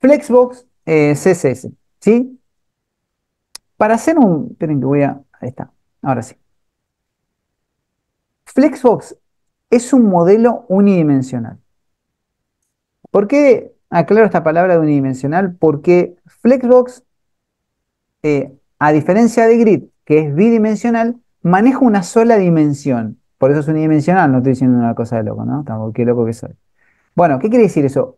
Flexbox eh, CSS, ¿sí? Para hacer un... Esperen que voy a... Ahí está, ahora sí. Flexbox es un modelo unidimensional. ¿Por qué aclaro esta palabra de unidimensional? Porque Flexbox, eh, a diferencia de Grid, que es bidimensional, maneja una sola dimensión. Por eso es unidimensional, no estoy diciendo una cosa de loco, ¿no? qué loco que soy. Bueno, ¿qué quiere decir eso?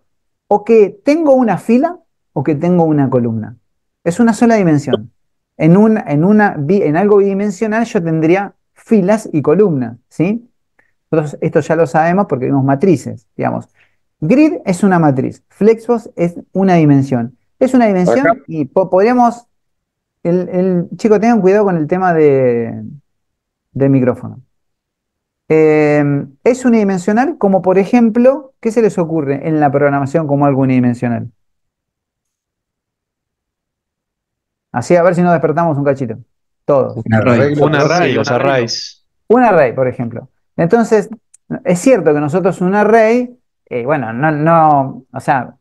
o que tengo una fila o que tengo una columna. Es una sola dimensión. En, un, en, una, en algo bidimensional yo tendría filas y columnas, ¿sí? esto ya lo sabemos porque vimos matrices, digamos. Grid es una matriz, Flexbox es una dimensión. Es una dimensión y podríamos... El, chico, tengan cuidado con el tema de, del micrófono. Em, es unidimensional, como por ejemplo, ¿qué se les ocurre en la programación como algo unidimensional? Así, a ver si nos despertamos un cachito. Todos. Un array, un array, los arrays. Un array, por ejemplo. Entonces, es cierto que nosotros un array, eh, bueno, no, o sea,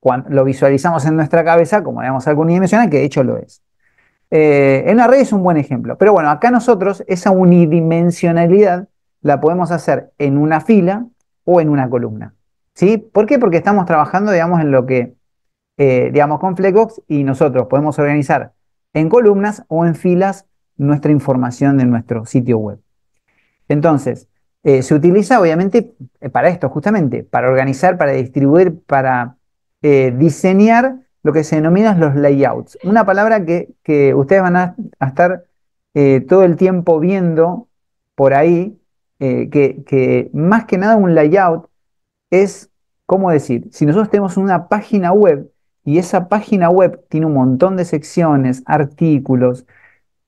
cuando lo visualizamos en nuestra cabeza como digamos algo unidimensional, que de hecho lo es. un eh, array es un buen ejemplo. Pero bueno, acá nosotros esa unidimensionalidad la podemos hacer en una fila o en una columna. ¿Sí? ¿Por qué? Porque estamos trabajando, digamos, en lo que, eh, digamos, con Flexbox y nosotros podemos organizar en columnas o en filas nuestra información de nuestro sitio web. Entonces, eh, se utiliza obviamente eh, para esto, justamente, para organizar, para distribuir, para diseñar lo que se denomina los layouts. Una palabra que, ustedes van a, a estar todo el tiempo viendo por ahí, eh, que, más que nada un layout es, ¿cómo decir? Si nosotros tenemos una página web y esa página web tiene un montón de secciones, artículos,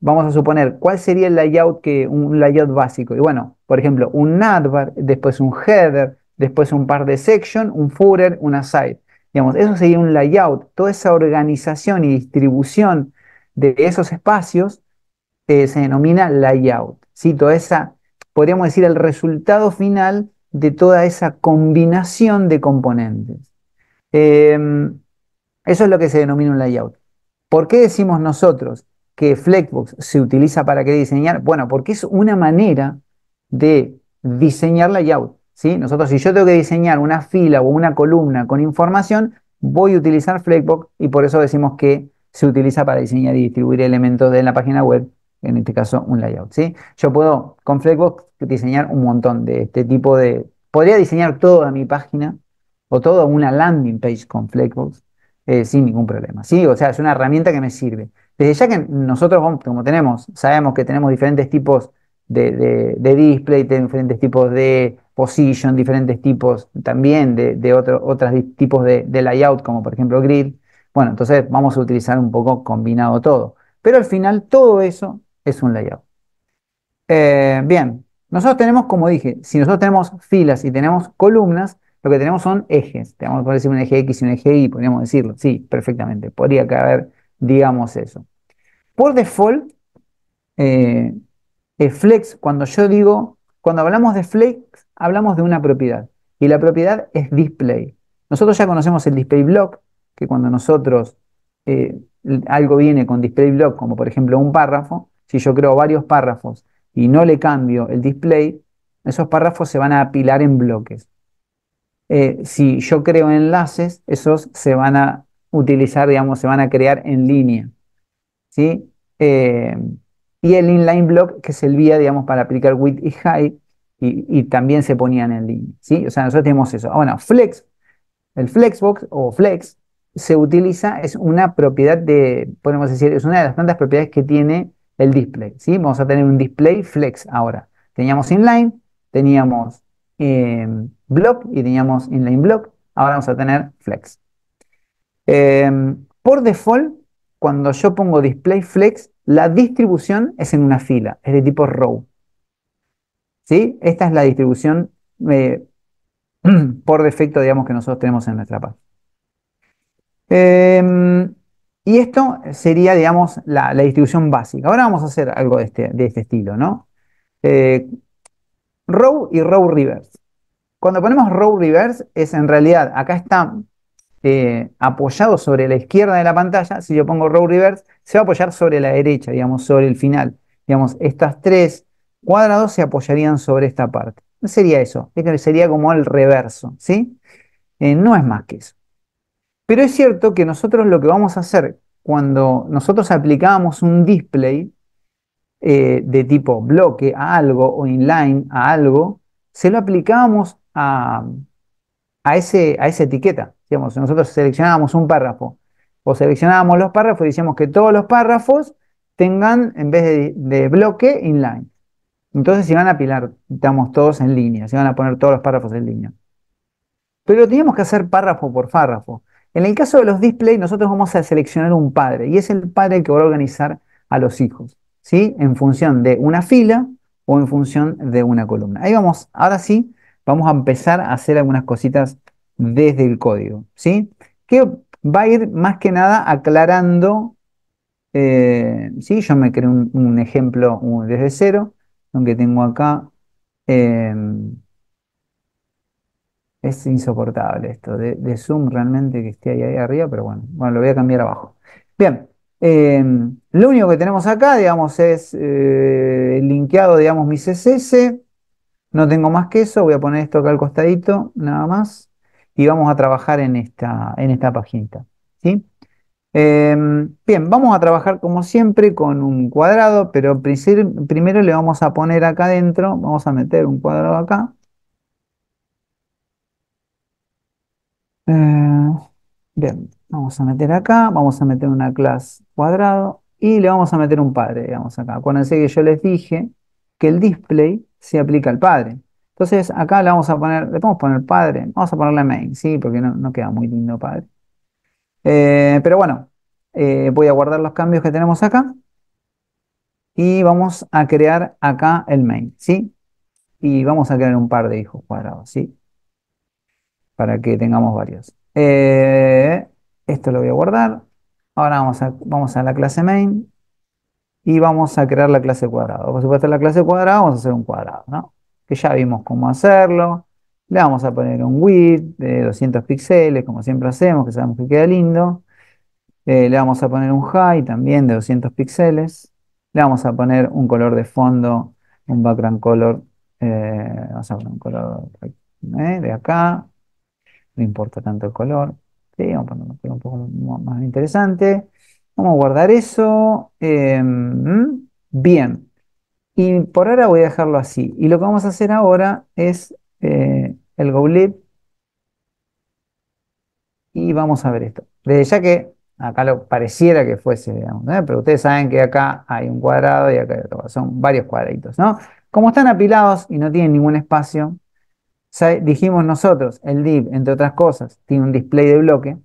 vamos a suponer, ¿cuál sería el layout que un layout básico? Y bueno, por ejemplo, un navbar después un header, después un par de section, un footer, una site. Digamos, eso sería un layout, toda esa organización y distribución de esos espacios eh, se denomina layout, toda esa podríamos decir, el resultado final de toda esa combinación de componentes. Em, eso es lo que se denomina un layout. ¿Por qué decimos nosotros que Flexbox se utiliza para qué diseñar? Bueno, porque es una manera de diseñar layout. ¿sí? Nosotros, si yo tengo que diseñar una fila o una columna con información, voy a utilizar Flexbox y por eso decimos que se utiliza para diseñar y distribuir elementos de la página web en este caso un layout. ¿sí? Yo puedo con Flexbox diseñar un montón de este tipo de... Podría diseñar toda mi página o toda una landing page con Flexbox eh, sin ningún problema. ¿sí? O sea, es una herramienta que me sirve. Desde ya que nosotros, como tenemos, sabemos que tenemos diferentes tipos de, de, de display, diferentes tipos de position, diferentes tipos también de, de otros tipos de, de, layout, como por ejemplo grid. Bueno, entonces vamos a utilizar un poco combinado todo. Pero al final todo eso es un layout. Eh, bien, nosotros tenemos, como dije, si nosotros tenemos filas y tenemos columnas, lo que tenemos son ejes. Tenemos por decir un eje X y un eje Y, podríamos decirlo. Sí, perfectamente. Podría caber, digamos eso. Por default, eh, flex, cuando yo digo, cuando hablamos de flex, hablamos de una propiedad. Y la propiedad es display. Nosotros ya conocemos el display block, que cuando nosotros eh, algo viene con display block, como por ejemplo un párrafo, si yo creo varios párrafos y no le cambio el display, esos párrafos se van a apilar en bloques. Eh, si yo creo enlaces, esos se van a utilizar, digamos, se van a crear en línea. ¿sí? Eh, y el inline block que servía, digamos, para aplicar width y height y, también se ponían en línea. ¿sí? O sea, nosotros tenemos eso. Ah, bueno, flex, el flexbox o flex se utiliza, es una propiedad de, podemos decir, es una de las tantas propiedades que tiene el display. ¿sí? Vamos a tener un display flex ahora. Teníamos inline, teníamos em, block y teníamos inline block. Ahora vamos a tener flex. Em, por default, cuando yo pongo display flex, la distribución es en una fila, es de tipo row. ¿Sí? Esta es la distribución eh, por defecto, digamos, que nosotros tenemos en nuestra página. Em, y esto sería, digamos, la, distribución básica. Ahora vamos a hacer algo de este, este estilo, ¿no? Eh, row y row reverse. Cuando ponemos row reverse es en realidad, acá está eh, apoyado sobre la izquierda de la pantalla. Si yo pongo row reverse, se va a apoyar sobre la derecha, digamos, sobre el final. Digamos, estas tres cuadrados se apoyarían sobre esta parte. Sería eso. Este sería como el reverso, ¿sí? Eh, no es más que eso. Pero es cierto que nosotros lo que vamos a hacer cuando nosotros aplicamos un display eh, de tipo bloque a algo o inline a algo, se lo aplicamos a, ese, a esa etiqueta. Digamos, nosotros seleccionábamos un párrafo o seleccionábamos los párrafos y decíamos que todos los párrafos tengan, en vez de, bloque, inline. Entonces se van a apilar, estamos todos en línea, se van a poner todos los párrafos en línea. Pero lo teníamos que hacer párrafo por párrafo. En el caso de los displays, nosotros vamos a seleccionar un padre y es el padre el que va a organizar a los hijos, ¿sí? En función de una fila o en función de una columna. Ahí vamos, ahora sí, vamos a empezar a hacer algunas cositas desde el código, ¿sí? Que va a ir más que nada aclarando, eh, ¿sí? Yo me creé un, ejemplo desde cero, aunque tengo acá... Eh, es insoportable esto de, Zoom realmente que esté ahí, arriba, pero bueno, bueno, lo voy a cambiar abajo. Bien, em, lo único que tenemos acá, digamos, es eh, linkeado, digamos, mi CSS. No tengo más que eso, voy a poner esto acá al costadito, nada más. Y vamos a trabajar en esta, en esta ¿sí? Em, bien, vamos a trabajar como siempre con un cuadrado, pero primero le vamos a poner acá adentro, vamos a meter un cuadrado acá. Eh, bien, vamos a meter acá, vamos a meter una clase cuadrado y le vamos a meter un padre, digamos acá. Acuérdense que yo les dije que el display se aplica al padre. Entonces acá le vamos a poner, le podemos poner padre, vamos a ponerle main, sí, porque no, queda muy lindo padre. Eh, pero bueno, eh, voy a guardar los cambios que tenemos acá y vamos a crear acá el main, ¿sí? Y vamos a crear un par de hijos cuadrados, ¿sí? para que tengamos varios. Eh, esto lo voy a guardar. Ahora vamos a, vamos a la clase main y vamos a crear la clase cuadrado. Por supuesto, la clase cuadrado vamos a hacer un cuadrado, Que ya vimos cómo hacerlo. Le vamos a poner un width de 200 píxeles, como siempre hacemos, que sabemos que queda lindo. Eh, le vamos a poner un high también de 200 píxeles. Le vamos a poner un color de fondo, un background color, eh, vamos a poner un color de acá, no importa tanto el color. Sí, vamos a poner un, poco más interesante. Vamos a guardar eso. Em, bien. Y por ahora voy a dejarlo así. Y lo que vamos a hacer ahora es eh, el goblet. Y vamos a ver esto. Desde ya que acá lo pareciera que fuese, digamos, ¿eh? pero ustedes saben que acá hay un cuadrado y acá hay Son varios cuadraditos, ¿no? Como están apilados y no tienen ningún espacio, dijimos nosotros, el div, entre otras cosas, tiene un display de bloque.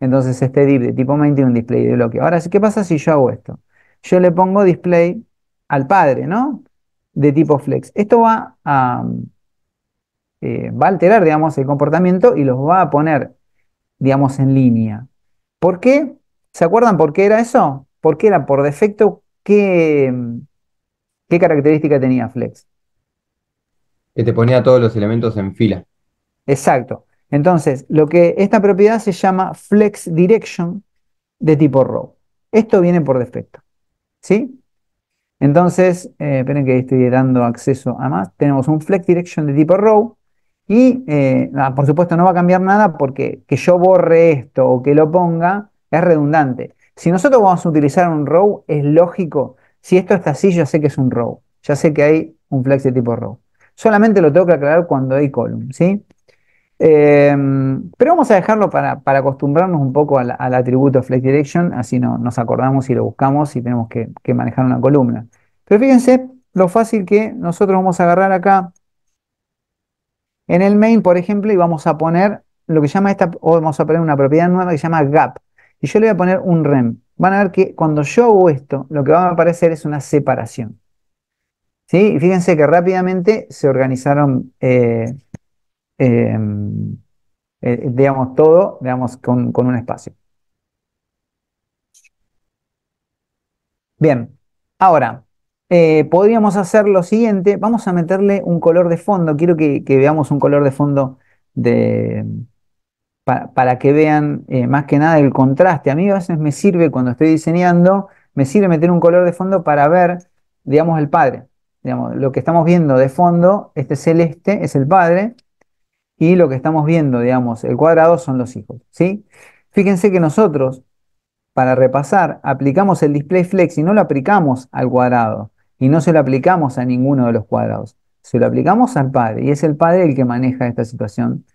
Entonces este div de tipo main tiene un display de bloque. Ahora, ¿qué pasa si yo hago esto? Yo le pongo display al padre, ¿no? De tipo flex. Esto va a, eh, va a alterar, digamos, el comportamiento y los va a poner, digamos, en línea. ¿Por qué? ¿Se acuerdan por qué era eso? Porque era por defecto qué, qué característica tenía flex que te ponía todos los elementos en fila. Exacto. Entonces, lo que esta propiedad se llama flex direction de tipo row. Esto viene por defecto. ¿Sí? Entonces, eh, esperen que estoy dando acceso a más. Tenemos un flex direction de tipo row. Y eh, ah, por supuesto no va a cambiar nada porque que yo borre esto o que lo ponga es redundante. Si nosotros vamos a utilizar un row, es lógico. Si esto está así, ya sé que es un row. Ya sé que hay un flex de tipo row. Solamente lo tengo que aclarar cuando hay column, ¿sí? Em, pero vamos a dejarlo para, acostumbrarnos un poco al, atributo flex direction, así no, nos acordamos y lo buscamos y tenemos que, manejar una columna. Pero fíjense lo fácil que nosotros vamos a agarrar acá en el main, por ejemplo, y vamos a poner lo que llama esta, o vamos a poner una propiedad nueva que se llama gap. Y yo le voy a poner un rem. Van a ver que cuando yo hago esto, lo que va a aparecer es una separación fíjense que rápidamente se organizaron, eh, eh, eh, todo, digamos, con, un espacio. Bien, ahora, podríamos hacer lo siguiente, vamos a meterle un color de fondo, quiero que, veamos un color de fondo de, para, que vean más que nada el contraste. A mí a veces me sirve cuando estoy diseñando, me sirve meter un color de fondo para ver, digamos, el padre lo que estamos viendo de fondo, este celeste es el padre, y lo que estamos viendo, digamos, el cuadrado son los hijos. ¿sí? Fíjense que nosotros, para repasar, aplicamos el display flex y no lo aplicamos al cuadrado, y no se lo aplicamos a ninguno de los cuadrados, se lo aplicamos al padre, y es el padre el que maneja esta situación.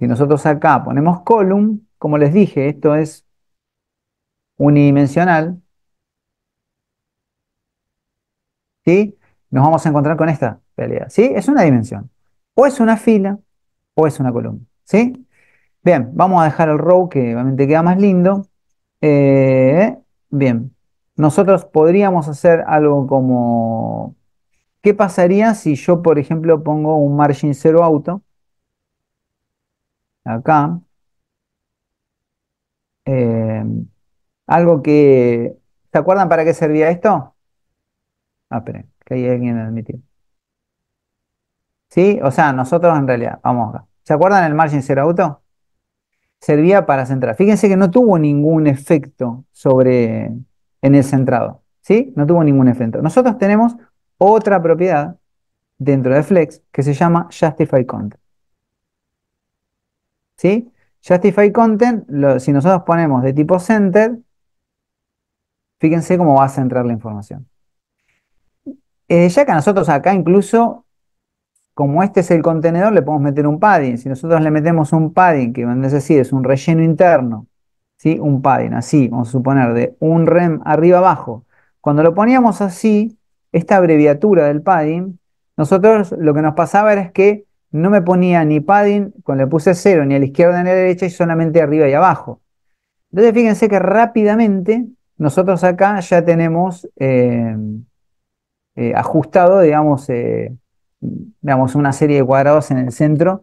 Si nosotros acá ponemos column, como les dije, esto es unidimensional, ¿sí? nos vamos a encontrar con esta realidad. ¿sí? Es una dimensión. O es una fila o es una columna. ¿sí? Bien, vamos a dejar el row que obviamente queda más lindo. Eh, bien, nosotros podríamos hacer algo como... ¿Qué pasaría si yo, por ejemplo, pongo un margin 0 auto? Acá. Eh, algo que... ¿Se acuerdan para qué servía esto? Ah, que hay alguien admitido. ¿Sí? O sea, nosotros en realidad, vamos acá. ¿Se acuerdan el margin zero auto? Servía para centrar. Fíjense que no tuvo ningún efecto sobre en el centrado. ¿Sí? No tuvo ningún efecto. Nosotros tenemos otra propiedad dentro de Flex que se llama Justify Content. ¿Sí? Justify Content, si nosotros ponemos de tipo center, fíjense cómo va a centrar la información ya que nosotros acá incluso, como este es el contenedor, le podemos meter un padding. Si nosotros le metemos un padding, que es decir es un relleno interno, ¿sí? un padding así, vamos a suponer, de un rem arriba abajo. Cuando lo poníamos así, esta abreviatura del padding, nosotros lo que nos pasaba era que no me ponía ni padding, cuando le puse cero, ni a la izquierda ni a la derecha, y solamente arriba y abajo. Entonces fíjense que rápidamente nosotros acá ya tenemos... Eh, eh, ajustado, digamos, eh, digamos, una serie de cuadrados en el centro,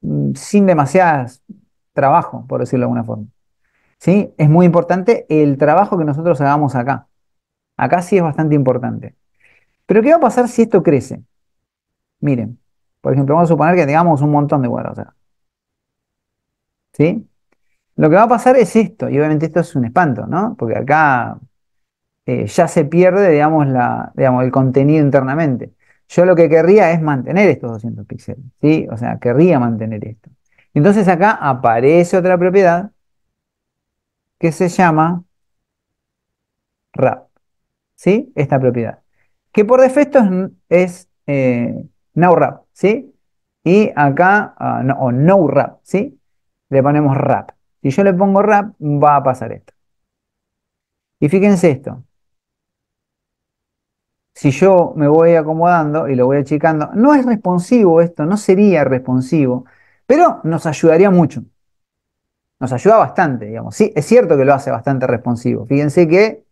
mm, sin demasiado trabajo, por decirlo de alguna forma. ¿Sí? Es muy importante el trabajo que nosotros hagamos acá. Acá sí es bastante importante. Pero ¿qué va a pasar si esto crece? Miren, por ejemplo, vamos a suponer que tengamos un montón de cuadrados acá. ¿Sí? Lo que va a pasar es esto, y obviamente esto es un espanto, ¿no? Porque acá eh, ya se pierde, digamos, el contenido internamente. Yo lo que querría es mantener estos 200 píxeles, O sea, querría mantener esto. Entonces acá aparece otra propiedad que se llama wrap, ¿sí? Esta propiedad, que por defecto es, eh, no wrap, ¿sí? Y acá, ah, no, o no wrap, Le ponemos wrap. Si yo le pongo wrap, va a pasar esto. Y fíjense esto, si yo me voy acomodando y lo voy achicando, no es responsivo esto, no sería responsivo, pero nos ayudaría mucho. Nos ayuda bastante, digamos. Sí, es cierto que lo hace bastante responsivo. Fíjense que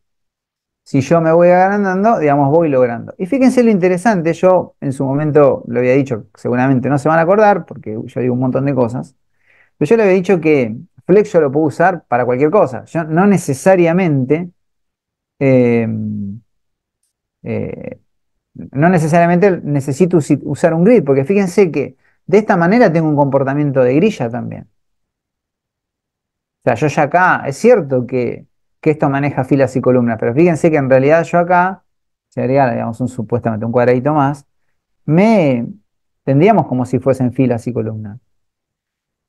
si yo me voy agrandando, digamos, voy logrando. Y fíjense lo interesante, yo en su momento lo había dicho, seguramente no se van a acordar, porque yo digo un montón de cosas, pero yo le había dicho que Flex yo lo puedo usar para cualquier cosa. Yo no necesariamente... Eh, eh, no necesariamente necesito usar un grid, porque fíjense que de esta manera tengo un comportamiento de grilla también. O sea, yo ya acá, es cierto que, que esto maneja filas y columnas, pero fíjense que en realidad yo acá, si digamos, un, supuestamente un cuadradito más, me tendríamos como si fuesen filas y columnas.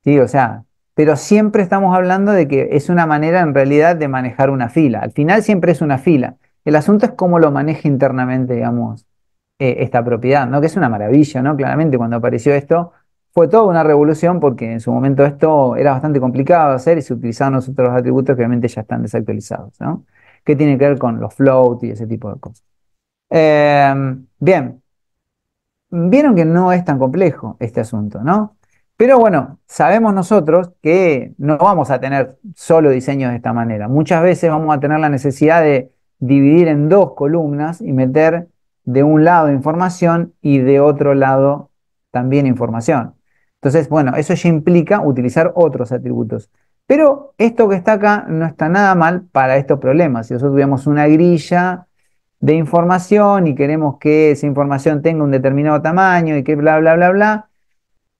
Sí, o sea, pero siempre estamos hablando de que es una manera en realidad de manejar una fila. Al final siempre es una fila. El asunto es cómo lo maneja internamente, digamos, eh, esta propiedad, ¿no? Que es una maravilla, ¿no? Claramente cuando apareció esto fue toda una revolución porque en su momento esto era bastante complicado de hacer y se utilizaban los otros atributos que obviamente ya están desactualizados, ¿no? ¿Qué tiene que ver con los float y ese tipo de cosas. Em, bien, vieron que no es tan complejo este asunto, ¿no? Pero bueno, sabemos nosotros que no vamos a tener solo diseños de esta manera. Muchas veces vamos a tener la necesidad de dividir en dos columnas y meter de un lado información y de otro lado también información. Entonces, bueno, eso ya implica utilizar otros atributos. Pero esto que está acá no está nada mal para estos problemas. Si nosotros tuviéramos una grilla de información y queremos que esa información tenga un determinado tamaño y que bla, bla, bla, bla,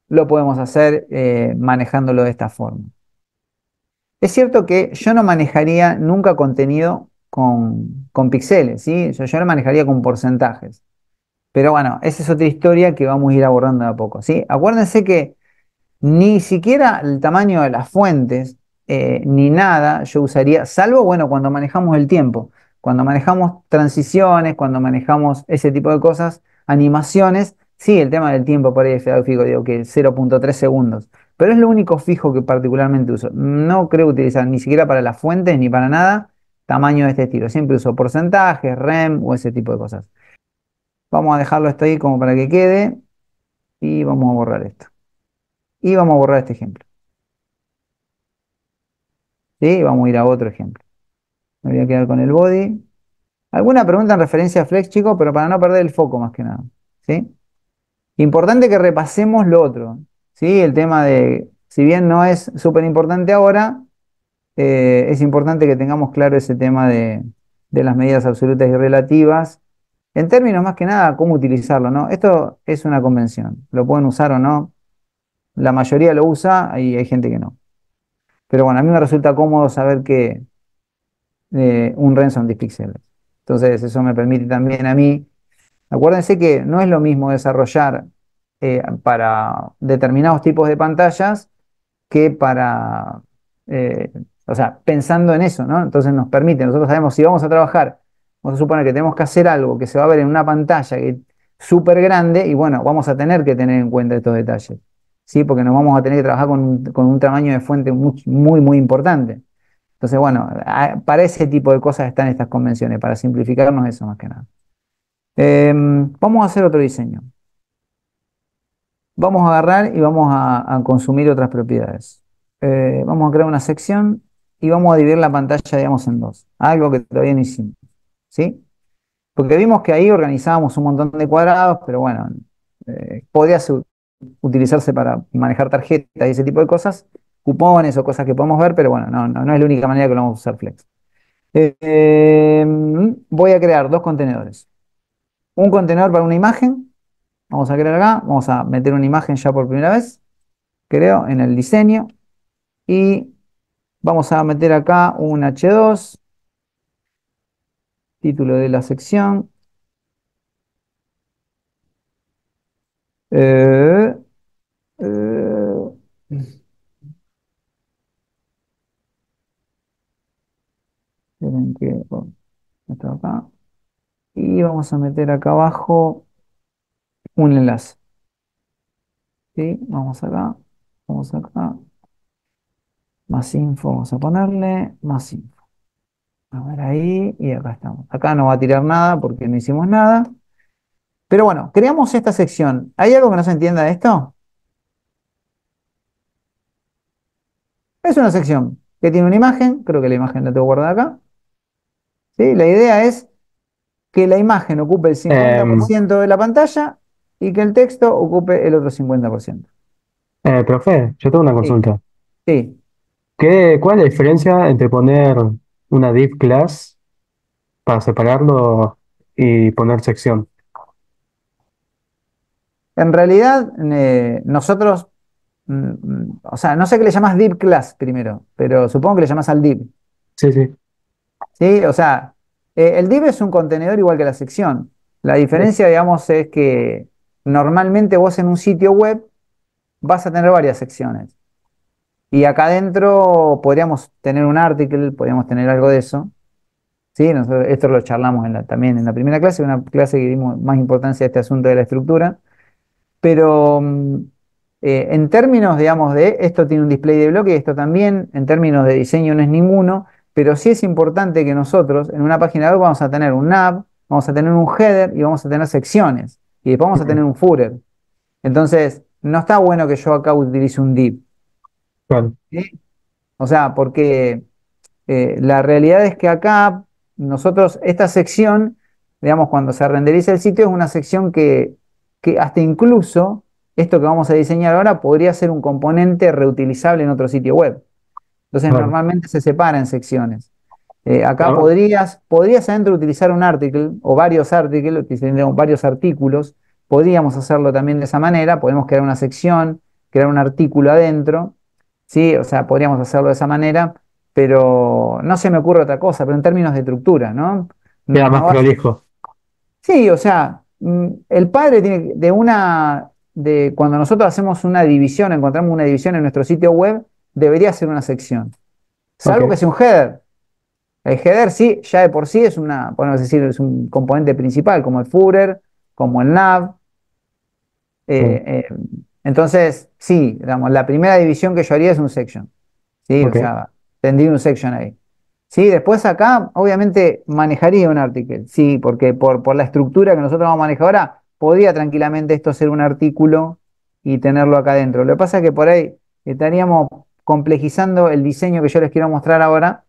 lo podemos hacer eh, manejándolo de esta forma. Es cierto que yo no manejaría nunca contenido con, pixeles, píxeles, ¿sí? Yo, yo lo manejaría con porcentajes. Pero bueno, esa es otra historia que vamos a ir abordando de a poco, ¿sí? Acuérdense que ni siquiera el tamaño de las fuentes, eh, ni nada, yo usaría, salvo, bueno, cuando manejamos el tiempo, cuando manejamos transiciones, cuando manejamos ese tipo de cosas, animaciones, sí, el tema del tiempo por ahí es fijo, digo que 0.3 segundos, pero es lo único fijo que particularmente uso. No creo utilizar ni siquiera para las fuentes ni para nada, tamaño de este estilo. Siempre uso porcentajes, REM o ese tipo de cosas. Vamos a dejarlo esto ahí como para que quede. Y vamos a borrar esto. Y vamos a borrar este ejemplo. ¿Sí? Vamos a ir a otro ejemplo. Me voy a quedar con el body. Alguna pregunta en referencia a flex, chicos, pero para no perder el foco más que nada. ¿Sí? Importante que repasemos lo otro. ¿Sí? El tema de, si bien no es súper importante ahora, eh, es importante que tengamos claro ese tema de, las medidas absolutas y relativas, en términos más que nada, cómo utilizarlo, ¿no? Esto es una convención, lo pueden usar o no, la mayoría lo usa y hay gente que no. Pero bueno, a mí me resulta cómodo saber que eh, un REN son 10 píxeles. Entonces eso me permite también a mí, acuérdense que no es lo mismo desarrollar eh, para determinados tipos de pantallas que para... O sea, pensando en eso, ¿no? Entonces nos permite, nosotros sabemos si vamos a trabajar, vamos a suponer que tenemos que hacer algo que se va a ver en una pantalla súper grande y bueno, vamos a tener que tener en cuenta estos detalles, ¿sí? Porque nos vamos a tener que trabajar con, un tamaño de fuente muy, muy, importante. Entonces, bueno, para ese tipo de cosas están estas convenciones, para simplificarnos eso más que nada. Em, vamos a hacer otro diseño. Vamos a agarrar y vamos a, consumir otras propiedades. Eh, vamos a crear una sección y vamos a dividir la pantalla, digamos, en dos. Algo que todavía no hicimos. ¿Sí? Porque vimos que ahí organizábamos un montón de cuadrados, pero bueno, Podría eh, podía utilizarse para manejar tarjetas y ese tipo de cosas, cupones o cosas que podemos ver, pero bueno, no, es la única manera que lo vamos a usar Flex. Eh, voy a crear dos contenedores. Un contenedor para una imagen. Vamos a crear acá. Vamos a meter una imagen ya por primera vez. Creo, en el diseño. Y Vamos a meter acá un H2, título de la sección. Eh, eh. Y vamos a meter acá abajo un enlace. ¿Sí? Vamos acá, vamos acá. Más info, vamos a ponerle más info. A ver ahí, y acá estamos. Acá no va a tirar nada porque no hicimos nada. Pero bueno, creamos esta sección. ¿Hay algo que no se entienda de esto? Es una sección que tiene una imagen, creo que la imagen la tengo guardada acá. ¿Sí? La idea es que la imagen ocupe el 50% de la pantalla y que el texto ocupe el otro 50%. Eh, profe, yo tengo una consulta. sí. ¿Cuál es la diferencia entre poner una div class para separarlo y poner sección? En realidad, eh, nosotros, mm, mm, o sea, no sé qué le llamás div class primero, pero supongo que le llamás al div. Sí, sí. Sí, o sea, eh, el div es un contenedor igual que la sección. La diferencia, digamos, es que normalmente vos en un sitio web vas a tener varias secciones. Y acá adentro podríamos tener un article, podríamos tener algo de eso. Sí, esto lo charlamos también en la primera clase, una clase que dimos más importancia a este asunto de la estructura. Pero mm, eh, en términos, digamos, de esto tiene un display de bloque, esto también, en términos de diseño no es ninguno, pero sí es importante que nosotros en una página web vamos a tener un nav, vamos a tener un header y vamos a tener secciones. Y después vamos a tener un footer. Entonces, no está bueno que yo acá utilice un div o sea, porque eh, la realidad es que acá nosotros, esta sección, digamos, cuando se renderiza el sitio, es una sección que, hasta incluso esto que vamos a diseñar ahora podría ser un componente reutilizable en otro sitio web. Entonces, normalmente se separa en secciones. Eh, acá podrías, podrías adentro utilizar un article o varios articles, varios artículos. Podríamos hacerlo también de esa manera. Podemos crear una sección, crear un artículo adentro. Sí, o sea, podríamos hacerlo de esa manera, pero no se me ocurre otra cosa, pero en términos de estructura, ¿no? Queda más prolijo. Sí, o sea, mm, el padre tiene de una, de cuando nosotros hacemos una división, encontramos una división en nuestro sitio web, debería ser una sección. Salvo que sea un header. El header sí, ya de por sí es una, podemos decir, es un componente principal, como el footer, como el nav. Eh, eh, entonces, sí, digamos, la primera división que yo haría es un section. ¿sí? O sea, tendría un section ahí. Sí, después acá, obviamente, manejaría un artículo. Sí, porque por, la estructura que nosotros vamos a manejar ahora, podría tranquilamente esto ser un artículo y tenerlo acá adentro. Lo que pasa es que por ahí estaríamos complejizando el diseño que yo les quiero mostrar ahora,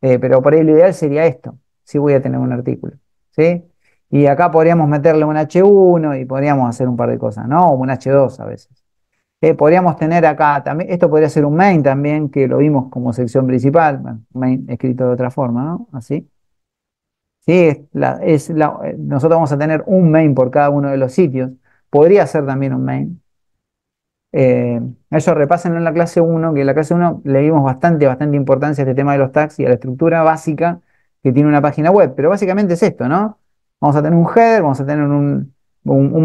eh, pero por ahí lo ideal sería esto, si voy a tener un artículo. ¿sí? Y acá podríamos meterle un H1 y podríamos hacer un par de cosas, ¿no? Un H2 a veces. Eh, podríamos tener acá también, esto podría ser un main también, que lo vimos como sección principal, main escrito de otra forma, ¿no? Así. Sí, es nosotros vamos a tener un main por cada uno de los sitios. Podría ser también un main. Eh, eso repásenlo en la clase 1, que en la clase 1 le dimos bastante, bastante importancia a este tema de los tags y a la estructura básica que tiene una página web. Pero básicamente es esto, ¿no? Vamos a tener un header, vamos a tener un,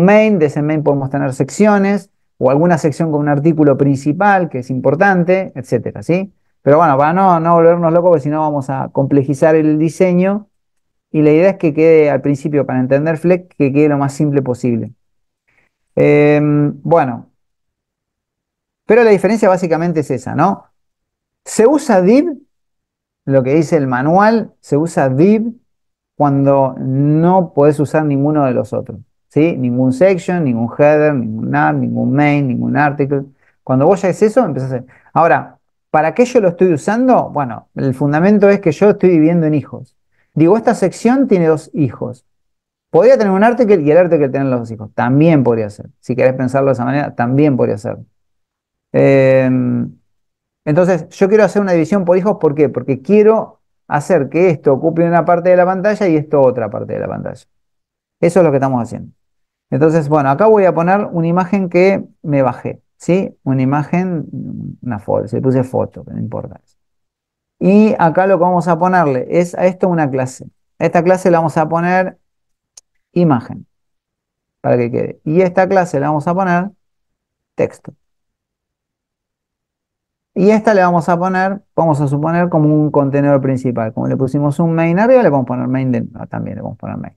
main, de ese main podemos tener secciones o alguna sección con un artículo principal que es importante, etcétera, ¿sí? Pero bueno, para no, volvernos locos, porque si no vamos a complejizar el diseño y la idea es que quede al principio, para entender Flex que quede lo más simple posible. Em, bueno, pero la diferencia básicamente es esa, ¿no? Se usa div, lo que dice el manual, se usa div cuando no podés usar ninguno de los otros. ¿sí? Ningún section, ningún header, ningún nav, ningún main, ningún article. Cuando vos ya es eso, empezás a hacer. Ahora, ¿para qué yo lo estoy usando? Bueno, el fundamento es que yo estoy viviendo en hijos. Digo, esta sección tiene dos hijos. Podría tener un article y el article tener los dos hijos. También podría ser. Si querés pensarlo de esa manera, también podría ser. Em, entonces, yo quiero hacer una división por hijos, ¿por qué? Porque quiero hacer que esto ocupe una parte de la pantalla y esto otra parte de la pantalla. Eso es lo que estamos haciendo. Entonces, bueno, acá voy a poner una imagen que me bajé, ¿sí? Una imagen, una foto, se puse foto, no importa. Y acá lo que vamos a ponerle es a esto una clase. A esta clase le vamos a poner imagen, para que quede. Y a esta clase le vamos a poner texto. Y esta le vamos a poner, vamos a suponer, como un contenedor principal. Como le pusimos un main arriba, le vamos a poner main de, también, le vamos a poner main.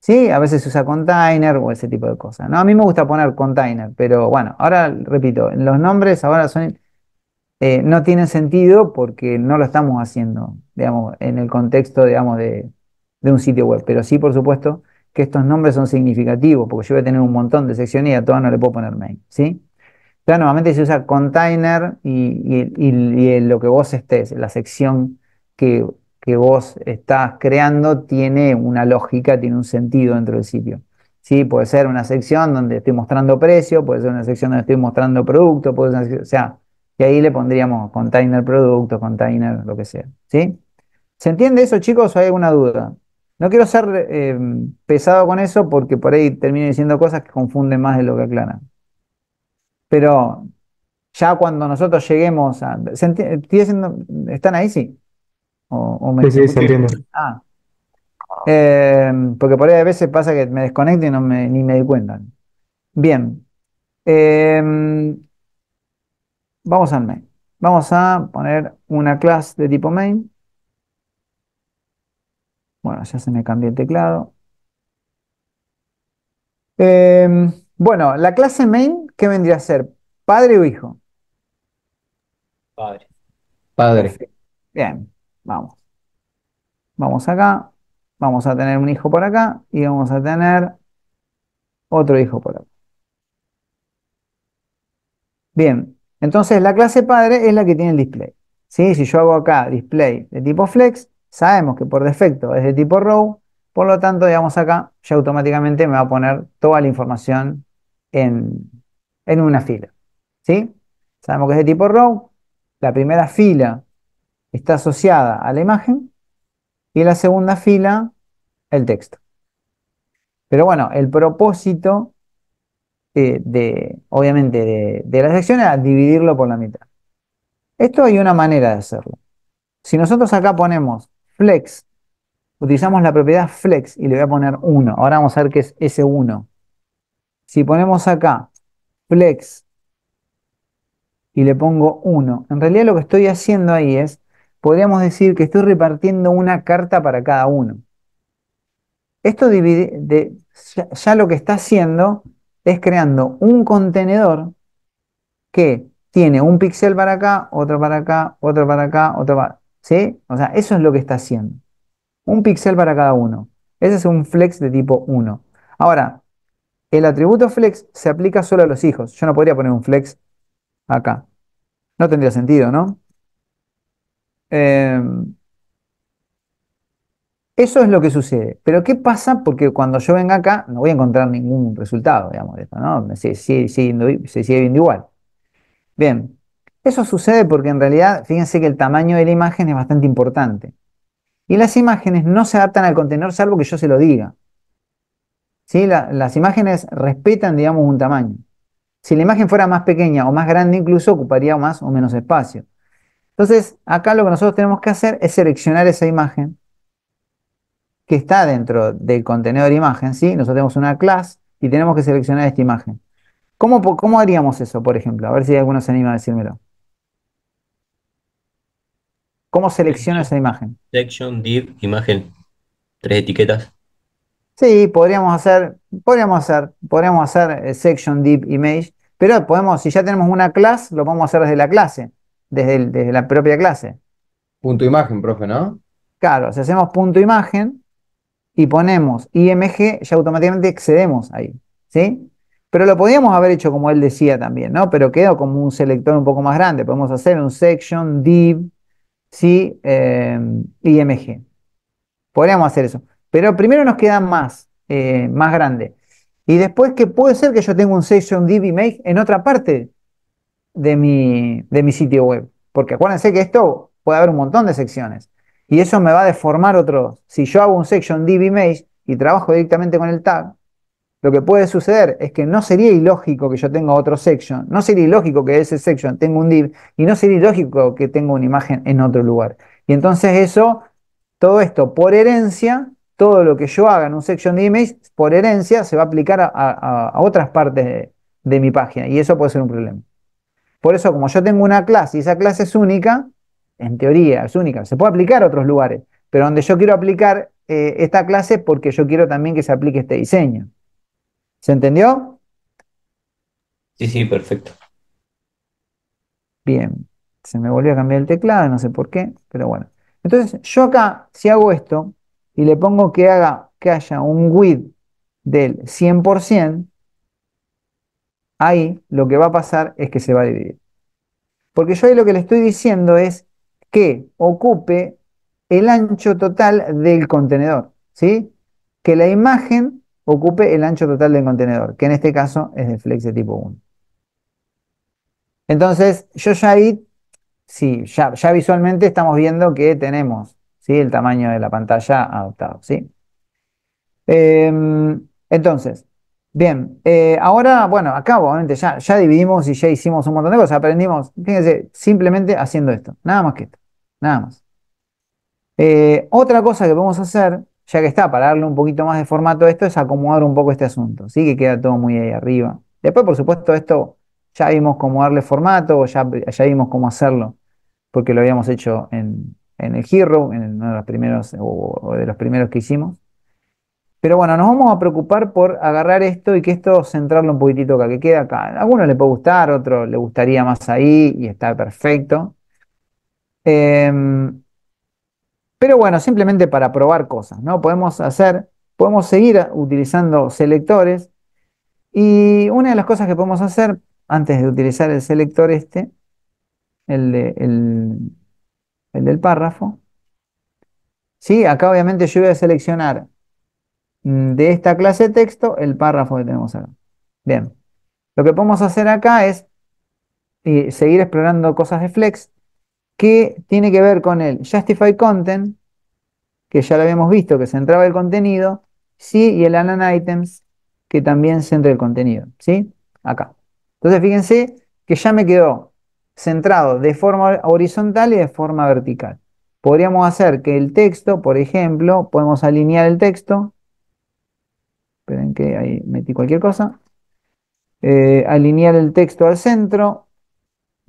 ¿Sí? A veces se usa container o ese tipo de cosas. ¿no? A mí me gusta poner container, pero bueno, ahora repito, los nombres ahora son, eh, no tienen sentido porque no lo estamos haciendo, digamos, en el contexto, digamos, de, de un sitio web. Pero sí, por supuesto, que estos nombres son significativos, porque yo voy a tener un montón de secciones y a todas no le puedo poner main, ¿sí? Claro, normalmente se usa container y, lo que vos estés, la sección que, vos estás creando tiene una lógica, tiene un sentido dentro del sitio. ¿Sí? Puede ser una sección donde estoy mostrando precio, puede ser una sección donde estoy mostrando producto, puede ser, una, o sea, y ahí le pondríamos container producto, container, lo que sea. ¿Sí? ¿Se entiende eso, chicos? ¿O hay alguna duda? No quiero ser eh, pesado con eso porque por ahí termino diciendo cosas que confunden más de lo que aclaran. Pero ya cuando nosotros lleguemos a. ¿Están ahí? Sí. O, sí, ah. em, porque por ahí a veces pasa que me desconecto y ni me di cuenta. Bien. Em, vamos al main. Vamos a poner una clase de tipo main. Bueno, ya se me cambió el teclado. Em, bueno, la clase main ¿qué vendría a ser? ¿Padre o hijo? Padre. Padre. Bien, vamos. Vamos acá, vamos a tener un hijo por acá y vamos a tener otro hijo por acá. Bien, entonces la clase padre es la que tiene el display. ¿Sí? Si yo hago acá display de tipo flex, sabemos que por defecto es de tipo row, por lo tanto, digamos acá, ya automáticamente me va a poner toda la información en, en una fila. ¿Sí? Sabemos que es de tipo row. La primera fila está asociada a la imagen y la segunda fila el texto. Pero bueno, el propósito eh, de, obviamente, de, de, la sección era dividirlo por la mitad. Esto hay una manera de hacerlo. Si nosotros acá ponemos flex, utilizamos la propiedad flex y le voy a poner 1. Ahora vamos a ver qué es ese 1. Si ponemos acá flex y le pongo 1. En realidad lo que estoy haciendo ahí es, podríamos decir que estoy repartiendo una carta para cada uno. Esto divide, ya, lo que está haciendo es creando un contenedor que tiene un píxel para acá, otro para acá, otro para acá, otro para... ¿Sí? O sea, eso es lo que está haciendo. Un píxel para cada uno. Ese es un flex de tipo 1. Ahora, el atributo flex se aplica solo a los hijos. Yo no podría poner un flex acá. No tendría sentido, ¿no? Em, eso es lo que sucede. Pero ¿qué pasa? Porque cuando yo venga acá no voy a encontrar ningún resultado, digamos, de esto, ¿no? Se sigue, se sigue viendo igual. Bien, eso sucede porque en realidad, fíjense que el tamaño de la imagen es bastante importante. Y las imágenes no se adaptan al contenedor salvo que yo se lo diga las imágenes respetan, digamos, un tamaño. Si la imagen fuera más pequeña o más grande, incluso ocuparía más o menos espacio. Entonces, acá lo que nosotros tenemos que hacer es seleccionar esa imagen que está dentro del contenedor imagen, ¿sí? Nosotros tenemos una clase y tenemos que seleccionar esta imagen. ¿Cómo, ¿Cómo haríamos eso, por ejemplo? A ver si alguno se anima a decírmelo. ¿Cómo selecciono esa imagen? Section div imagen. Tres etiquetas. Sí, podríamos hacer, podríamos hacer, podríamos hacer eh, section deep image, pero podemos, si ya tenemos una clase lo podemos hacer desde la clase, desde, la propia clase. Punto imagen, profe, ¿no? Claro, si hacemos punto imagen y ponemos IMG, ya automáticamente excedemos ahí, ¿sí? Pero lo podríamos haber hecho como él decía también, ¿no? Pero quedó como un selector un poco más grande. Podemos hacer un section, div, sí, eh, IMG. Podríamos hacer eso. Pero primero nos quedan más, eh, más grande. Y después que puede ser que yo tenga un section div image en otra parte de mi, de mi sitio web. Porque acuérdense que esto puede haber un montón de secciones. Y eso me va a deformar otros. Si yo hago un section div image y trabajo directamente con el tag, lo que puede suceder es que no sería ilógico que yo tenga otro section, no sería ilógico que ese section tenga un div y no sería ilógico que tenga una imagen en otro lugar. Y entonces eso, todo esto por herencia, todo lo que yo haga en un section de image, por herencia, se va a aplicar a, otras partes de, mi página y eso puede ser un problema. Por eso, como yo tengo una clase y esa clase es única, en teoría es única, se puede aplicar a otros lugares, pero donde yo quiero aplicar eh, esta clase porque yo quiero también que se aplique este diseño. ¿Se entendió? Sí, sí, perfecto. Bien, se me volvió a cambiar el teclado, no sé por qué, pero bueno. Entonces, yo acá, si hago esto, y le pongo que, haga, que haya un width del 100%, ahí lo que va a pasar es que se va a dividir. Porque yo ahí lo que le estoy diciendo es que ocupe el ancho total del contenedor, ¿sí? Que la imagen ocupe el ancho total del contenedor, que en este caso es de flex de tipo 1. Entonces, yo ya ahí, sí, ya, ya visualmente estamos viendo que tenemos ¿sí? el tamaño de la pantalla adoptado. ¿sí? Em, entonces, bien, eh, ahora, bueno, acabo, obviamente ya, ya dividimos y ya hicimos un montón de cosas, aprendimos, fíjense, simplemente haciendo esto, nada más que esto, nada más. Eh, otra cosa que podemos hacer, ya que está, para darle un poquito más de formato a esto, es acomodar un poco este asunto, ¿sí? que queda todo muy ahí arriba. Después, por supuesto, esto ya vimos cómo darle formato, ya, ya vimos cómo hacerlo, porque lo habíamos hecho en, en el Hero, en uno de los primeros o, de los primeros que hicimos. Pero bueno, nos vamos a preocupar por agarrar esto y que esto centrarlo un poquitito acá, que queda acá. A algunos le puede gustar, a otro le gustaría más ahí y está perfecto. Em, pero bueno, simplemente para probar cosas, ¿no? Podemos hacer, podemos seguir utilizando selectores. Y una de las cosas que podemos hacer antes de utilizar el selector este, el, de, el el del párrafo. Sí, acá obviamente yo voy a seleccionar mm, de esta clase de texto el párrafo que tenemos acá. Bien, lo que podemos hacer acá es eh, seguir explorando cosas de Flex que tiene que ver con el Justify Content, que ya lo habíamos visto, que centraba el contenido, sí, y el anana Items, que también centra el contenido, ¿sí? Acá. Entonces fíjense que ya me quedó centrado de forma horizontal y de forma vertical. Podríamos hacer que el texto, por ejemplo, podemos alinear el texto. Esperen que ahí metí cualquier cosa. Eh, alinear el texto al centro.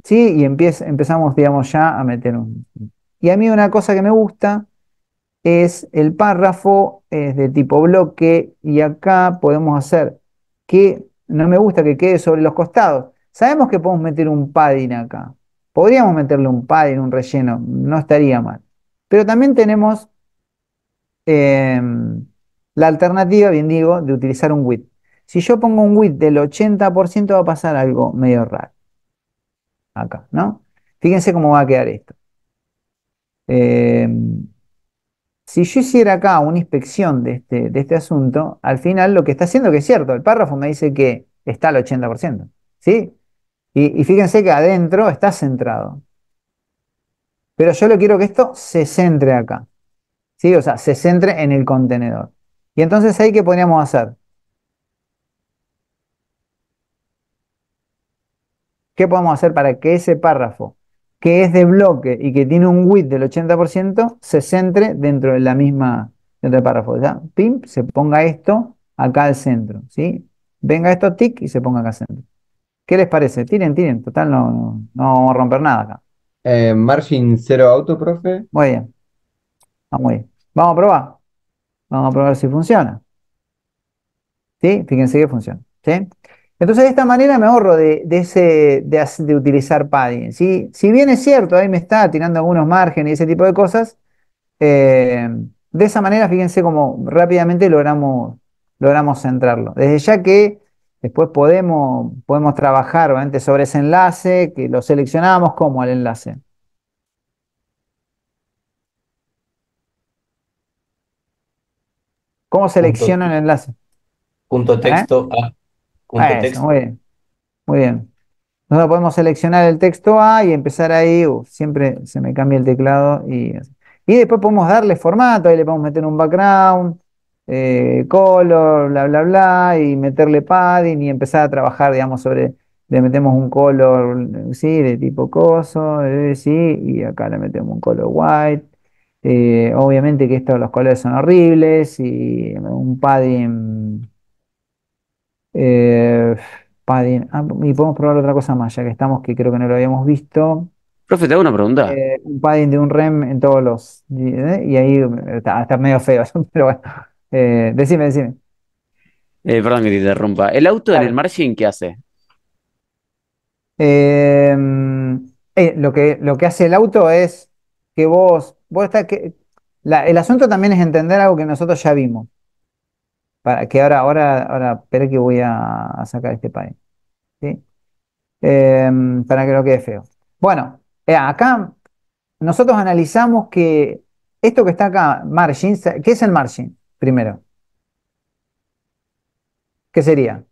¿sí? Y empezamos, digamos, ya a meter un... Y a mí una cosa que me gusta es el párrafo, es de tipo bloque, y acá podemos hacer que no me gusta que quede sobre los costados Sabemos que podemos meter un padding acá. Podríamos meterle un padding, un relleno, no estaría mal. Pero también tenemos em, la alternativa, bien digo, de utilizar un width. Si yo pongo un width del 80% va a pasar algo medio raro. Acá, ¿no? Fíjense cómo va a quedar esto. Em, si yo hiciera acá una inspección de este, de este, asunto, al final lo que está haciendo que es cierto, el párrafo me dice que está al 80%, ¿sí? Y, fíjense que adentro está centrado. Pero yo lo quiero que esto se centre acá. ¿Sí? O sea, se centre en el contenedor. Y entonces ahí, ¿qué podríamos hacer? ¿Qué podemos hacer para que ese párrafo, que es de bloque y que tiene un width del 80%, se centre dentro de la misma, del párrafo? ¿Ya? Pim, se ponga esto acá al centro, ¿sí? Venga esto, tic, y se ponga acá al centro. ¿Qué les parece? Tiren, tiren, total, no, vamos a romper nada acá. Eh, margin cero auto, profe. Ah, muy bien. Vamos a probar. Vamos a probar si funciona. ¿Sí? Fíjense que funciona. Entonces, de esta manera me ahorro de, ese, de, utilizar padding. ¿sí? Si bien es cierto, ahí me está tirando algunos márgenes y ese tipo de cosas, eh, de esa manera, fíjense cómo rápidamente logramos, logramos centrarlo. Desde ya que Después podemos, podemos trabajar sobre ese enlace, que lo seleccionamos como el enlace. ¿Cómo selecciono el enlace? Punto ¿Eh? texto A. Ah, muy bien. Muy bien. Nosotros podemos seleccionar el texto A y empezar ahí. siempre se me cambia el teclado. Y, y después podemos darle formato. Ahí le podemos meter un background eh, color, bla, bla, bla, y meterle padding y empezar a trabajar, digamos, sobre, le metemos un color, sí, de tipo coso, eh, sí, y acá le metemos un color white. Eh, obviamente que estos los colores son horribles y un padding... Eh, padding ah, y podemos probar otra cosa más, ya que estamos, que creo que no lo habíamos visto. Profe, te hago una pregunta. un padding de un rem en todos los... y ahí está, está medio feo, pero bueno. Eh, decime, decime. Eh, perdón que te interrumpa. ¿El auto en el margin qué hace? Em, eh, lo, que, lo que hace el auto es que vos, vos que, el asunto también es entender algo que nosotros ya vimos. Para que ahora, ahora, ahora, espera que voy a, sacar este país. Em, para que no quede feo. Bueno, acá nosotros analizamos que esto que está acá, margin, ¿qué es el margin? primero? ¿Qué sería?